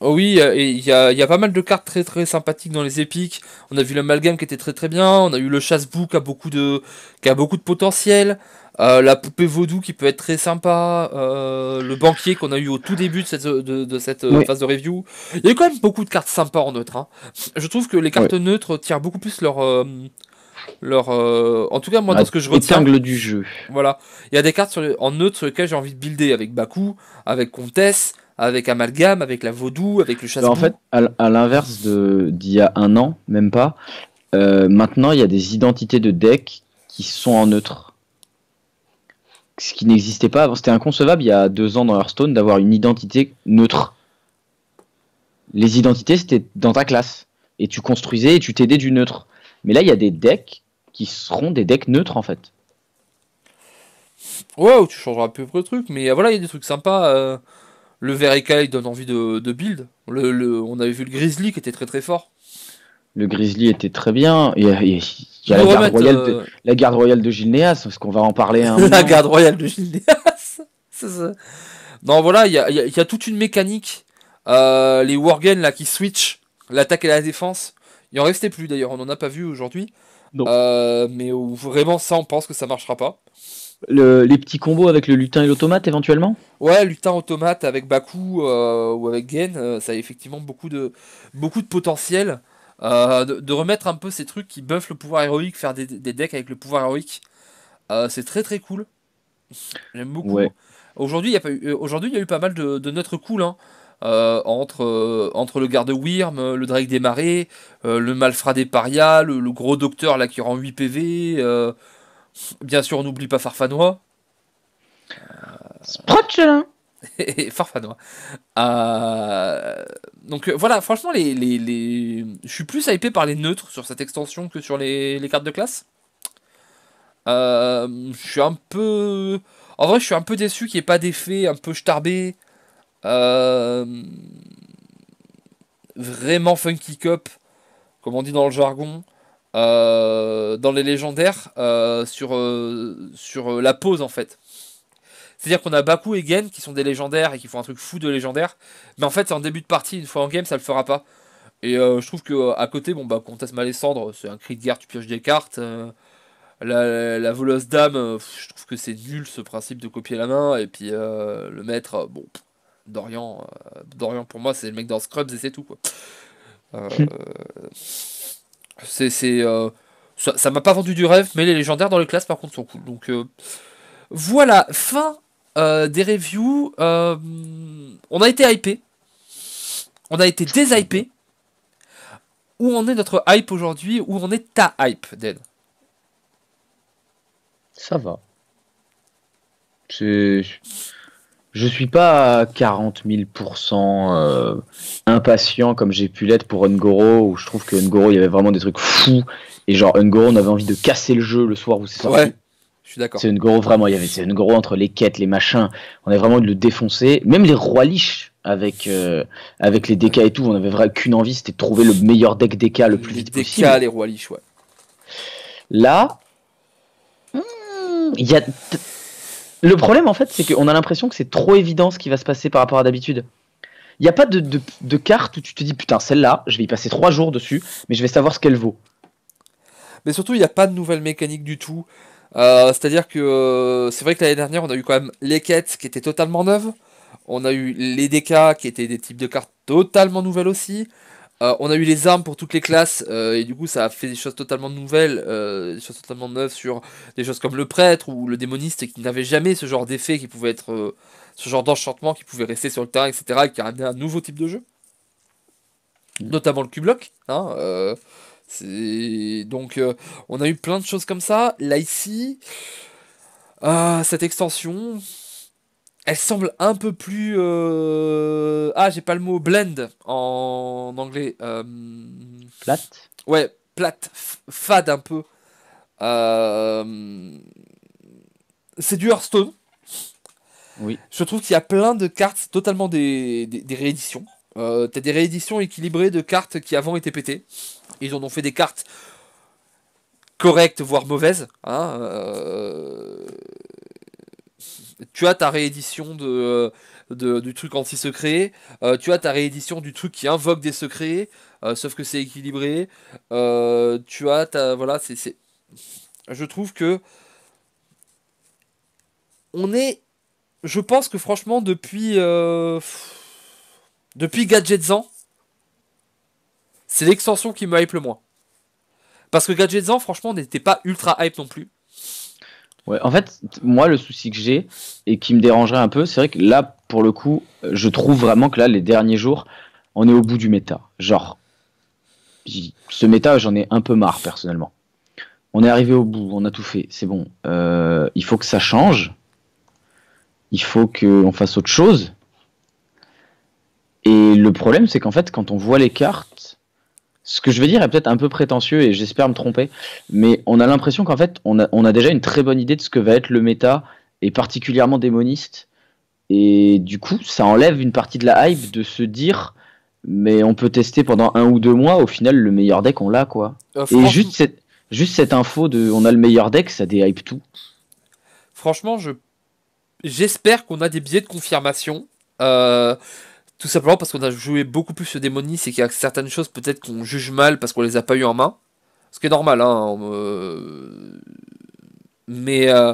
Oh oui, il y a, pas mal de cartes très très sympathiques dans les épiques. On a vu l'amalgame qui était très très bien. On a eu le chasse-bou qui a beaucoup de, qui a beaucoup de potentiel. Euh, la poupée vaudou qui peut être très sympa. Euh, le banquier qu'on a eu au tout début de cette, de, cette phase de review. Il y a quand même beaucoup de cartes sympas en neutre. Hein. Je trouve que les cartes neutres tirent beaucoup plus leur. Euh, leur en tout cas moi dans ce que je retiens du jeu voilà il y a des cartes sur en neutre sur lesquelles j'ai envie de builder avec Baku avec Comtesse avec Amalgam, avec la Vaudou, avec le chasse En fait, à l'inverse d'il y a un an, même pas, euh, maintenant il y a des identités de deck qui sont en neutre. Ce qui n'existait pas avant. C'était inconcevable il y a deux ans dans Hearthstone d'avoir une identité neutre. Les identités, c'était dans ta classe. Et tu construisais et tu t'aidais du neutre. Mais là, il y a des decks qui seront des decks neutres en fait. Ouais, wow, tu changeras un peu près le truc, mais voilà, il y a des trucs sympas. Euh, le Verica il donne envie de, build. on avait vu le Grizzly qui était très très fort. Le Grizzly était très bien. Il la, garde royale de, Gilneas, parce qu'on va en parler un <laughs> La garde royale de Gilneas <laughs> Non, voilà, il y a, toute une mécanique. Euh, les Worgen là qui switch l'attaque et la défense. Il en restait plus d'ailleurs, on n'en a pas vu aujourd'hui. Euh, mais euh, vraiment, ça, on pense que ça marchera pas les petits combos avec le lutin et l'automate éventuellement Ouais, lutin automate avec Baku euh, ou avec Gain, euh, ça a effectivement beaucoup de, beaucoup de potentiel. Euh, de, remettre un peu ces trucs qui buffent le pouvoir héroïque, faire des, decks avec le pouvoir héroïque, c'est très très cool. J'aime beaucoup. Aujourd'hui, il y, a eu, y eu pas mal de, de notre cool. Hein. entre, entre le garde Wyrm, le Drake des Marais, le Malfrat des Parias, le, gros docteur là qui rend 8 PV, Bien sûr, on n'oublie pas Farfanois. Sprotchelin <laughs> et Farfanois. Euh, donc euh, voilà, franchement, les, je suis plus hypé par les neutres sur cette extension que sur les, cartes de classe. Euh, je suis un peu. En vrai, je suis un peu déçu qu'il n'y ait pas d'effet un peu starbé. Vraiment funky cup, comme on dit dans le jargon. Euh, dans les légendaires euh, sur, euh, sur la pause en fait. C'est-à-dire qu'on a Baku et Gen qui sont des légendaires et qui font un truc fou de légendaire, mais en fait c'est en début de partie, une fois en game ça le fera pas. Et je trouve que à côté, bon bah Comtesse Malessandre, c'est un cri de guerre, tu pioches des cartes. la, la, voleuse dame, je trouve que c'est nul ce principe de copier la main. Et puis le maître, bon, Dorian, Dorian pour moi c'est le mec dans Scrubs et c'est tout quoi. C'est, euh, ça, m'a pas vendu du rêve, mais les légendaires dans les classes par contre sont cool. Donc euh, voilà, fin euh, des reviews. on a été hypé, on a été déshypé. Où en est notre hype aujourd'hui Où en est ta hype, Dead Ça va. C'est je suis pas à 40 000% euh, impatient comme j'ai pu l'être pour Un'Goro, où je trouve que Ungoro il y avait vraiment des trucs fous. Et genre, Un'Goro, on avait envie de casser le jeu le soir où c'est sorti. Ouais, je suis d'accord. C'est Un'Goro vraiment, il y avait c'est Un'Goro entre les quêtes, les machins. On avait vraiment envie de le défoncer. Même les rois liches avec, euh, avec les DK et tout, on avait vraiment qu'une envie, c'était de trouver le meilleur deck DK le plus vite possible. les rois liches, ouais. Là, hmm, il y a le problème, en fait, c'est qu'on a l'impression que c'est trop évident ce qui va se passer par rapport à d'habitude. Il n'y a pas de, carte où tu te dis, putain, celle-là, je vais y passer trois jours dessus, mais je vais savoir ce qu'elle vaut. Mais surtout, il n'y a pas de nouvelle mécanique du tout. Euh, c'est-à-dire que euh, c'est vrai que l'année dernière, on a eu quand même les quêtes qui étaient totalement neuves. On a eu les DK qui étaient des types de cartes totalement nouvelles aussi. Euh, on a eu les armes pour toutes les classes euh, et du coup ça a fait des choses totalement nouvelles, euh, des choses totalement neuves sur des choses comme le prêtre ou le démoniste qui n'avait jamais ce genre d'effet qui pouvait être ce genre d'enchantement qui pouvait rester sur le terrain etc et qui a ramené un nouveau type de jeu, mm. notamment le Q-Block. Hein, donc on a eu plein de choses comme ça. Là ici ah, cette extension elle semble un peu plus. Euh, ah, j'ai pas le mot blend en anglais. Euh... Plate Ouais, plate, fade un peu. Euh, c'est du Hearthstone. Oui. Je trouve qu'il y a plein de cartes totalement des, des, des rééditions. Euh, t'as des rééditions équilibrées de cartes qui avant étaient pétées. Ils en ont fait des cartes correctes, voire mauvaises. Hein tu as ta réédition de, euh, du truc anti-secret, euh, tu as ta réédition du truc qui invoque des secrets, euh, sauf que c'est équilibré. tu as ta. Voilà, c'est. Je trouve que. On est. Je pense que franchement, depuis. Depuis Gadgetzan, c'est l'extension qui me hype le moins. Parce que Gadgetzan, franchement, n'était pas ultra hype non plus. Ouais, en fait, moi, le souci que j'ai et qui me dérangerait un peu, c'est vrai que là, pour le coup, je trouve vraiment que là, les derniers jours, on est au bout du méta. Genre, ce méta, j'en ai un peu marre personnellement. On est arrivé au bout, on a tout fait, c'est bon. Euh, il faut que ça change. Il faut qu'on fasse autre chose. Et le problème, c'est qu'en fait, quand on voit les cartes, ce que je veux dire est peut-être un peu prétentieux et j'espère me tromper, mais on a l'impression qu'en fait, on a, déjà une très bonne idée de ce que va être le méta, et particulièrement démoniste. Et du coup, ça enlève une partie de la hype de se dire, mais on peut tester pendant un ou deux mois, au final, le meilleur deck, on l'a quoi. Euh, et juste cette, info de on a le meilleur deck, ça déhype tout. Franchement, j'espère qu'on a des billets de confirmation. Euh, tout simplement parce qu'on a joué beaucoup plus ce démonis c'est qu'il y a certaines choses peut-être qu'on juge mal parce qu'on les a pas eues en main. Ce qui est normal, hein. Mais euh,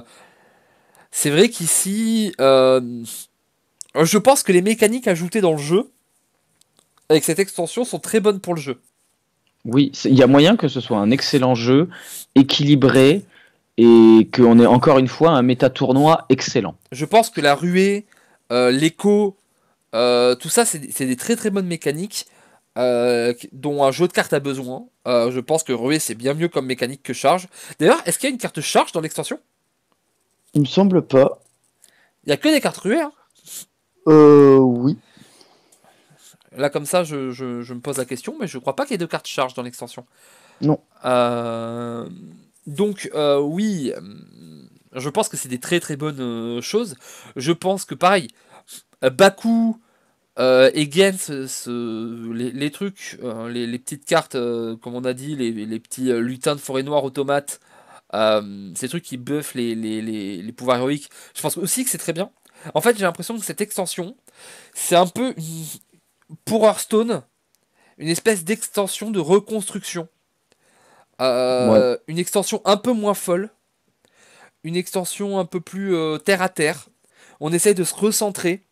c'est vrai qu'ici, euh, je pense que les mécaniques ajoutées dans le jeu, avec cette extension, sont très bonnes pour le jeu. Oui, il y a moyen que ce soit un excellent jeu, équilibré, et qu'on ait encore une fois un méta tournoi excellent. Je pense que la ruée, euh, l'écho euh, tout ça, c'est des très très bonnes mécaniques euh, dont un jeu de cartes a besoin. Hein. Euh, je pense que Ruée, c'est bien mieux comme mécanique que charge. D'ailleurs, est-ce qu'il y a une carte charge dans l'extension Il me semble pas. Il n'y a que des cartes ruées hein. Euh, oui. Là, comme ça, je, me pose la question, mais je crois pas qu'il y ait de cartes charge dans l'extension. Non. donc, oui, je pense que c'est des très très bonnes choses. Je pense que, pareil, Baku euh, et Gens, ce, les, trucs, euh, les, petites cartes, euh, comme on a dit, les, petits lutins de forêt noire automates, ces trucs qui buffent les, pouvoirs héroïques, je pense aussi que c'est très bien. En fait, j'ai l'impression que cette extension, c'est un peu pour Hearthstone, une espèce d'extension de reconstruction. Une extension un peu moins folle, une extension un peu plus terre à terre. On essaye de se recentrer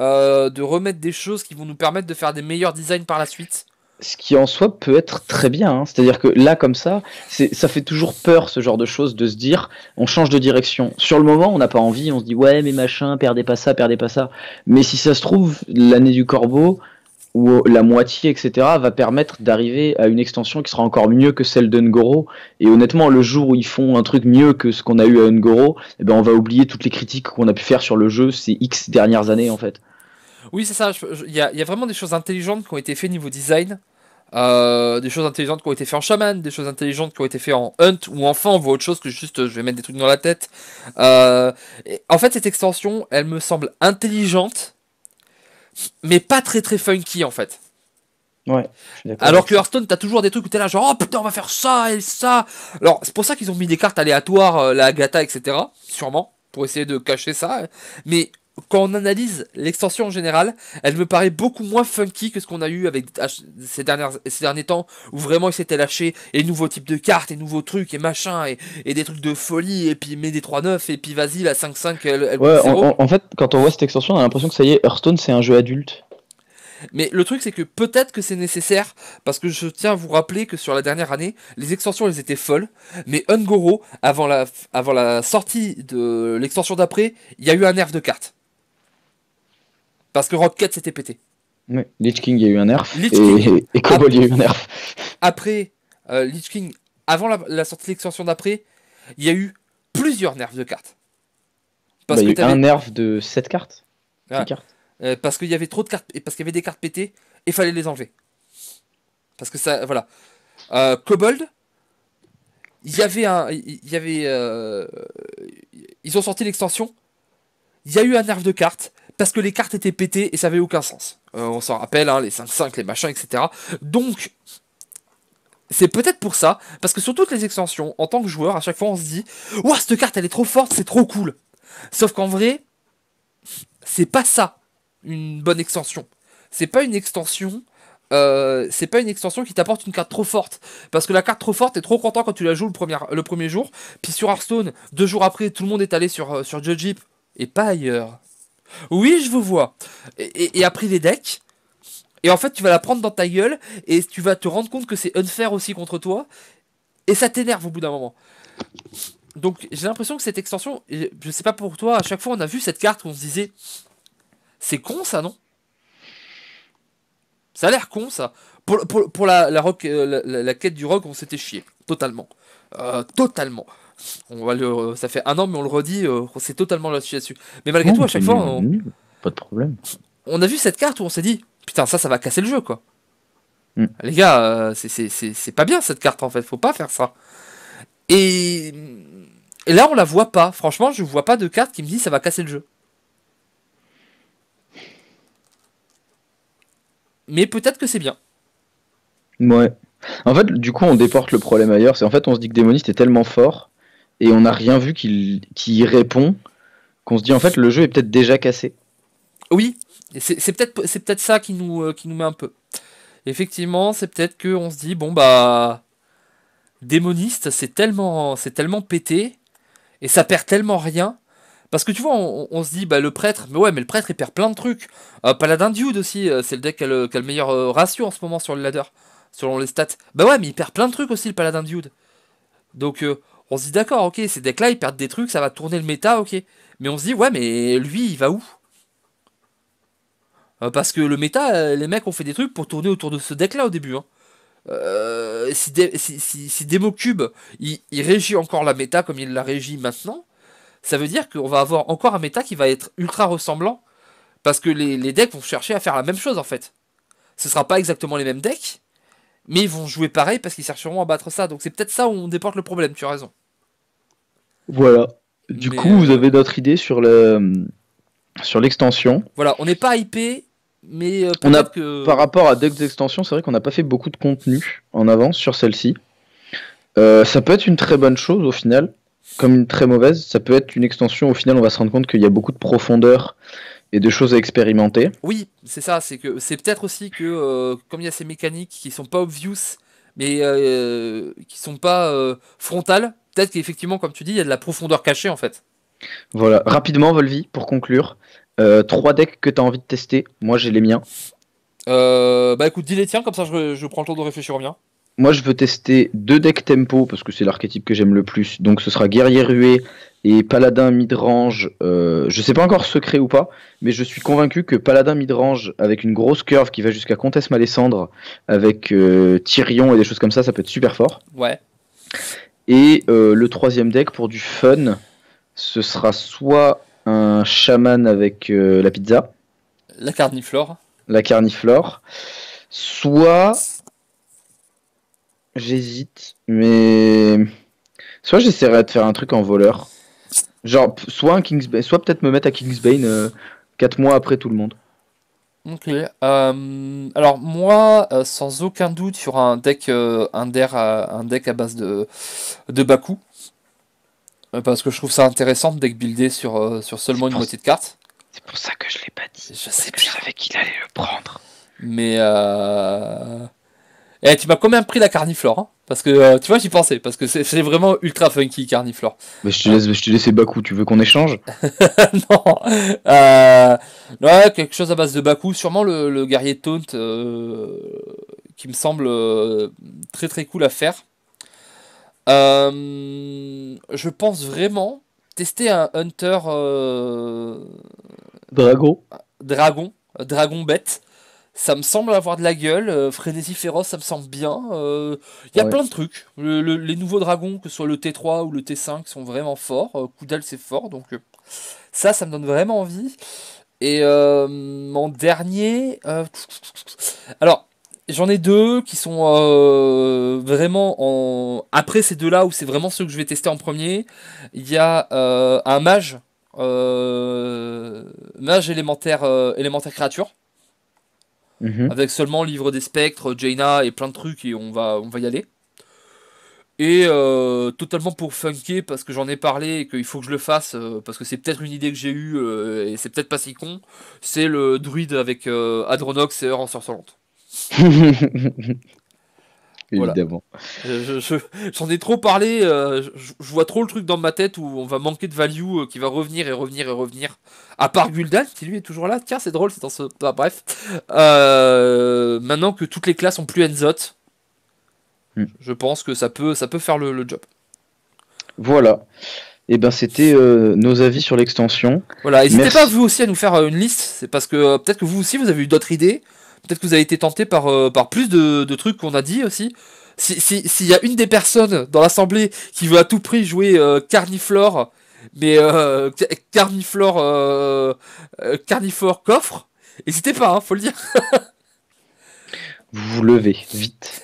euh, de remettre des choses qui vont nous permettre de faire des meilleurs designs par la suite. Ce qui en soi peut être très bien. Hein. C'est-à-dire que là, comme ça, ça fait toujours peur ce genre de choses de se dire on change de direction. Sur le moment, on n'a pas envie, on se dit ouais, mais machin, perdez pas ça, perdez pas ça. Mais si ça se trouve, l'année du corbeau, ou euh, la moitié, etc., va permettre d'arriver à une extension qui sera encore mieux que celle d'Ungoro. Et honnêtement, le jour où ils font un truc mieux que ce qu'on a eu à Ungoro, eh ben on va oublier toutes les critiques qu'on a pu faire sur le jeu ces X dernières années, en fait. Oui, c'est ça. Il y, a vraiment des choses intelligentes qui ont été faites niveau design. Euh, des choses intelligentes qui ont été faites en Shaman, des choses intelligentes qui ont été faites en Hunt, ou enfin on voit autre chose que juste euh, je vais mettre des trucs dans la tête. en fait, cette extension, elle me semble intelligente, mais pas très très funky en fait. Ouais. Alors que Hearthstone, t'as toujours des trucs où t'es là, genre, oh putain, on va faire ça et ça. Alors, c'est pour ça qu'ils ont mis des cartes aléatoires, euh, la Agatha, etc. Sûrement, pour essayer de cacher ça. Mais quand on analyse l'extension en général, elle me paraît beaucoup moins funky que ce qu'on a eu avec ah, ces, dernières, ces derniers temps, où vraiment ils s'étaient lâchés, et nouveaux types de cartes, et nouveaux trucs, et machin, et, des trucs de folie, et puis mets des 3-9, et puis vas-y, la 5-5, ouais, en fait, quand on voit cette extension, on a l'impression que ça y est, Hearthstone, c'est un jeu adulte. Mais le truc, c'est que peut-être que c'est nécessaire, parce que je tiens à vous rappeler que sur la dernière année, les extensions, elles étaient folles. Mais Ungoro, avant la, avant la sortie de l'extension d'après, il y a eu un nerf de cartes. Parce que Rocket 4 s'était pété. Oui. Lich King, il y a eu un nerf. et, Kobold, <laughs> a eu un nerf. Après, euh, Lich King, avant la, sortie de l'extension d'après, il y a eu plusieurs nerfs de cartes. Parce bah, il y a eu un nerf de 7 cartes. Euh, parce qu'il y avait trop de cartes, et parce qu'il y avait des cartes pétées, et fallait les enlever. Parce que ça, voilà. Euh, Kobold, il y avait un. Il y avait. ils ont sorti l'extension. Il y a eu un nerf de cartes parce que les cartes étaient pétées et ça avait aucun sens. Euh, on s'en rappelle, hein, les 5-5, les machins, etc. Donc, c'est peut-être pour ça, parce que sur toutes les extensions, en tant que joueur, à chaque fois on se dit Ouah, cette carte elle est trop forte, c'est trop cool Sauf qu'en vrai, c'est pas ça une bonne extension. C'est pas une extension. Euh, c'est pas une extension qui t'apporte une carte trop forte. Parce que la carte trop forte, t'es trop content quand tu la joues le premier, le premier jour. Puis sur Hearthstone, deux jours après, tout le monde est allé sur, euh, sur Judge et pas ailleurs. Oui, je vous vois. Et, a pris après les decks. Et en fait, tu vas la prendre dans ta gueule et tu vas te rendre compte que c'est unfair aussi contre toi. Et ça t'énerve au bout d'un moment. Donc j'ai l'impression que cette extension, je sais pas pour toi, à chaque fois on a vu cette carte on se disait, c'est con ça, non Ça a l'air con ça. Pour, la, la, rock, euh, la, quête du rock, on s'était chié. Totalement. Euh, totalement. On va le, ça fait un an, mais on le redit, euh, c'est totalement là-dessus. Mais malgré tout, à chaque fois, on... de problème. On a vu cette carte où on s'est dit, putain, ça, ça va casser le jeu, quoi. Hmm. Les gars, euh, c'est pas bien cette carte en fait, faut pas faire ça. Et, et là, on la voit pas. Franchement, je vois pas de carte qui me dit ça va casser le jeu. Mais peut-être que c'est bien. Ouais. En fait, du coup, on déporte le problème ailleurs. C'est en fait, on se dit que Démoniste est tellement fort et on n'a rien vu qui, y répond, qu'on se dit en fait le jeu est peut-être déjà cassé. Oui, c'est peut-être c'est peut-être ça qui nous euh, qui nous met un peu. Effectivement, c'est peut-être qu'on on se dit bon bah démoniste, c'est tellement c'est tellement pété et ça perd tellement rien parce que tu vois, on, se dit, bah, le prêtre, mais ouais, mais le prêtre, il perd plein de trucs. Euh, Paladin Dude aussi, euh, c'est le deck qui a le, meilleur ratio en ce moment sur le ladder, selon les stats. Bah ouais, mais il perd plein de trucs aussi, le Paladin Dude. Donc, on se dit d'accord, ok, ces decks-là, ils perdent des trucs, ça va tourner le méta, ok. Mais on se dit, ouais, mais lui, il va où euh, Parce que le méta, euh, les mecs ont fait des trucs pour tourner autour de ce deck-là au début. Hein. Euh, si, si, si, il, régit encore la méta comme il la régit maintenant, ça veut dire qu'on va avoir encore un méta qui va être ultra ressemblant. Parce que les, decks vont chercher à faire la même chose en fait. Ce sera pas exactement les mêmes decks, mais ils vont jouer pareil parce qu'ils chercheront à battre ça. Donc c'est peut-être ça où on déporte le problème, tu as raison. Voilà. Du coup, vous euh, avez d'autres idées sur le sur l'extension. Voilà, on n'est pas hypé, mais euh, on par rapport à d'autres extensions, c'est vrai qu'on n'a pas fait beaucoup de contenu en avance sur celle-ci. Euh, ça peut être une très bonne chose au final, comme une très mauvaise. Ça peut être une extension au final, on va se rendre compte qu'il y a beaucoup de profondeur et de choses à expérimenter. Oui, c'est ça. C'est que c'est peut-être aussi que comme il y a ces mécaniques qui sont pas obvious, mais qui sont pas frontales, peut-être qu'effectivement, comme tu dis, il y a de la profondeur cachée en fait. Voilà, rapidement, Volvi, pour conclure. Euh, trois decks que tu as envie de tester. Moi, j'ai les miens. Euh, bah écoute, dis les tiens, comme ça je, prends le temps de réfléchir bien. Moi, je veux tester deux decks tempo parce que c'est l'archétype que j'aime le plus. Donc, ce sera Guerrier Rué et Paladin Midrange. Je euh, je sais pas encore secret ou pas, mais je suis convaincu que Paladin Midrange, avec une grosse curve qui va jusqu'à Comtesse Malessandre, avec Tyrion et des choses comme ça, ça peut être super fort. Ouais. Et euh, le troisième deck, pour du fun, ce sera soit un chaman avec euh, la pizza. La carniflore. La carniflore. Soit. J'hésite, mais. Soit j'essaierai de faire un truc en voleur. Genre, soit, un soit peut-être me mettre à Kingsbane 4 euh, mois après tout le monde. Ok. Euh, alors moi, euh, sans aucun doute, sur un deck, euh, un, deck à base de, de Baku. Parce que je trouve ça intéressant de deck builder sur, sur seulement une moitié de cartes. C'est pour ça que je l'ai pas dit. Je sais je savais qu'il allait le prendre. Mais... Euh... Eh, tu m'as quand même pris la carniflore hein. Parce que euh, tu vois, j'y pensais, parce que c'est vraiment ultra funky Carniflore. Mais je te laisse, je te laisse Baku, tu veux qu'on échange <laughs> Non euh, Ouais, quelque chose à base de Baku, sûrement le, guerrier Taunt, euh, qui me semble très très cool à faire. je pense vraiment tester un Hunter. Dragon. Dragon, Dragon Bête ça me semble avoir de la gueule. Euh, Frénésie Féroce, ça me semble bien. Il euh, y a plein de trucs. les nouveaux dragons, que ce soit le T3 ou le T5, sont vraiment forts. Euh, c'est fort. Donc, euh, ça, ça me donne vraiment envie. Et mon euh, dernier. alors. J'en ai deux qui sont vraiment en. Après ces deux-là, où c'est vraiment ceux que je vais tester en premier, il y a un mage, mage élémentaire, élémentaire créature, Mhm. avec seulement Livre des Spectres, Jaina et plein de trucs, et on va, on va y aller. Et euh, totalement pour funker, parce que j'en ai parlé et qu'il faut que je le fasse, euh, parce que c'est peut-être une idée que j'ai eue, euh, et c'est peut-être pas si con, c'est le druide avec Adronox et Heure sortante <laughs> Euh, j'en ai trop parlé, euh, je, vois trop le truc dans ma tête où on va manquer de value euh, qui va revenir et revenir et revenir. À part Gul'dan qui lui est toujours là. Tiens, c'est drôle, c'est dans bah, bref. maintenant que toutes les classes ont plus Enzot, hmm. je pense que ça peut, ça peut faire le, job. Voilà. Et eh ben c'était nos avis sur l'extension. Voilà, n'hésitez pas vous aussi à nous faire une liste, c'est parce que peut-être que vous aussi vous avez eu d'autres idées. Peut-être que vous avez été tenté par, euh, par plus de, trucs qu'on a dit aussi. S'il y a une des personnes dans l'assemblée qui veut à tout prix jouer euh, Carniflore, mais euh, Carniflore, Carniflore coffre, n'hésitez pas, il hein, faut le dire. <laughs> vous vous levez, vite.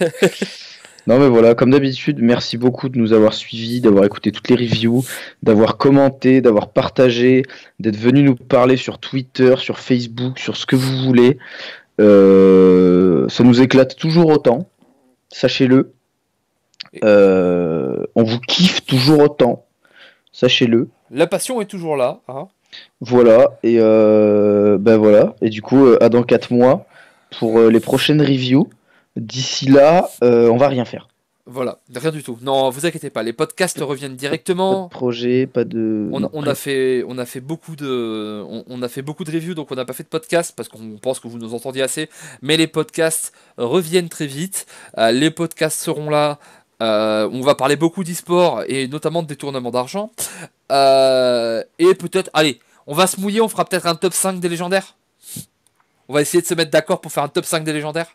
Non mais voilà, comme d'habitude, merci beaucoup de nous avoir suivis, d'avoir écouté toutes les reviews, d'avoir commenté, d'avoir partagé, d'être venu nous parler sur Twitter, sur Facebook, sur ce que vous voulez. Euh, ça nous éclate toujours autant, sachez-le. Euh, on vous kiffe toujours autant, sachez-le. La passion est toujours là. Hein. Voilà, et euh, ben voilà. Et du coup, à dans 4 mois pour les prochaines reviews. D'ici là, on va rien faire. Voilà, rien du tout. Non, vous inquiétez pas, les podcasts reviennent directement. Pas de projet, pas de. On, a fait, on a fait beaucoup de, on, a fait beaucoup de reviews, donc on n'a pas fait de podcast parce qu'on pense que vous nous entendiez assez. Mais les podcasts reviennent très vite. Euh, les podcasts seront là. Euh, on va parler beaucoup d'e-sport et notamment de détournement d'argent. Euh, et peut-être, allez, on va se mouiller, on fera peut-être un top 5 des légendaires. On va essayer de se mettre d'accord pour faire un top 5 des légendaires.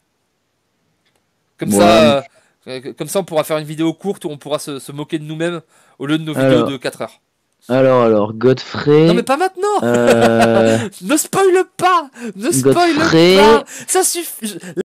Comme ça, euh, comme ça, on pourra faire une vidéo courte où on pourra se, moquer de nous-mêmes au lieu de nos vidéos de 4 heures. Alors, alors, Godfrey. Non, mais pas maintenant euh, <laughs> Ne spoil pas Ne spoil Godfrey... Ça suffit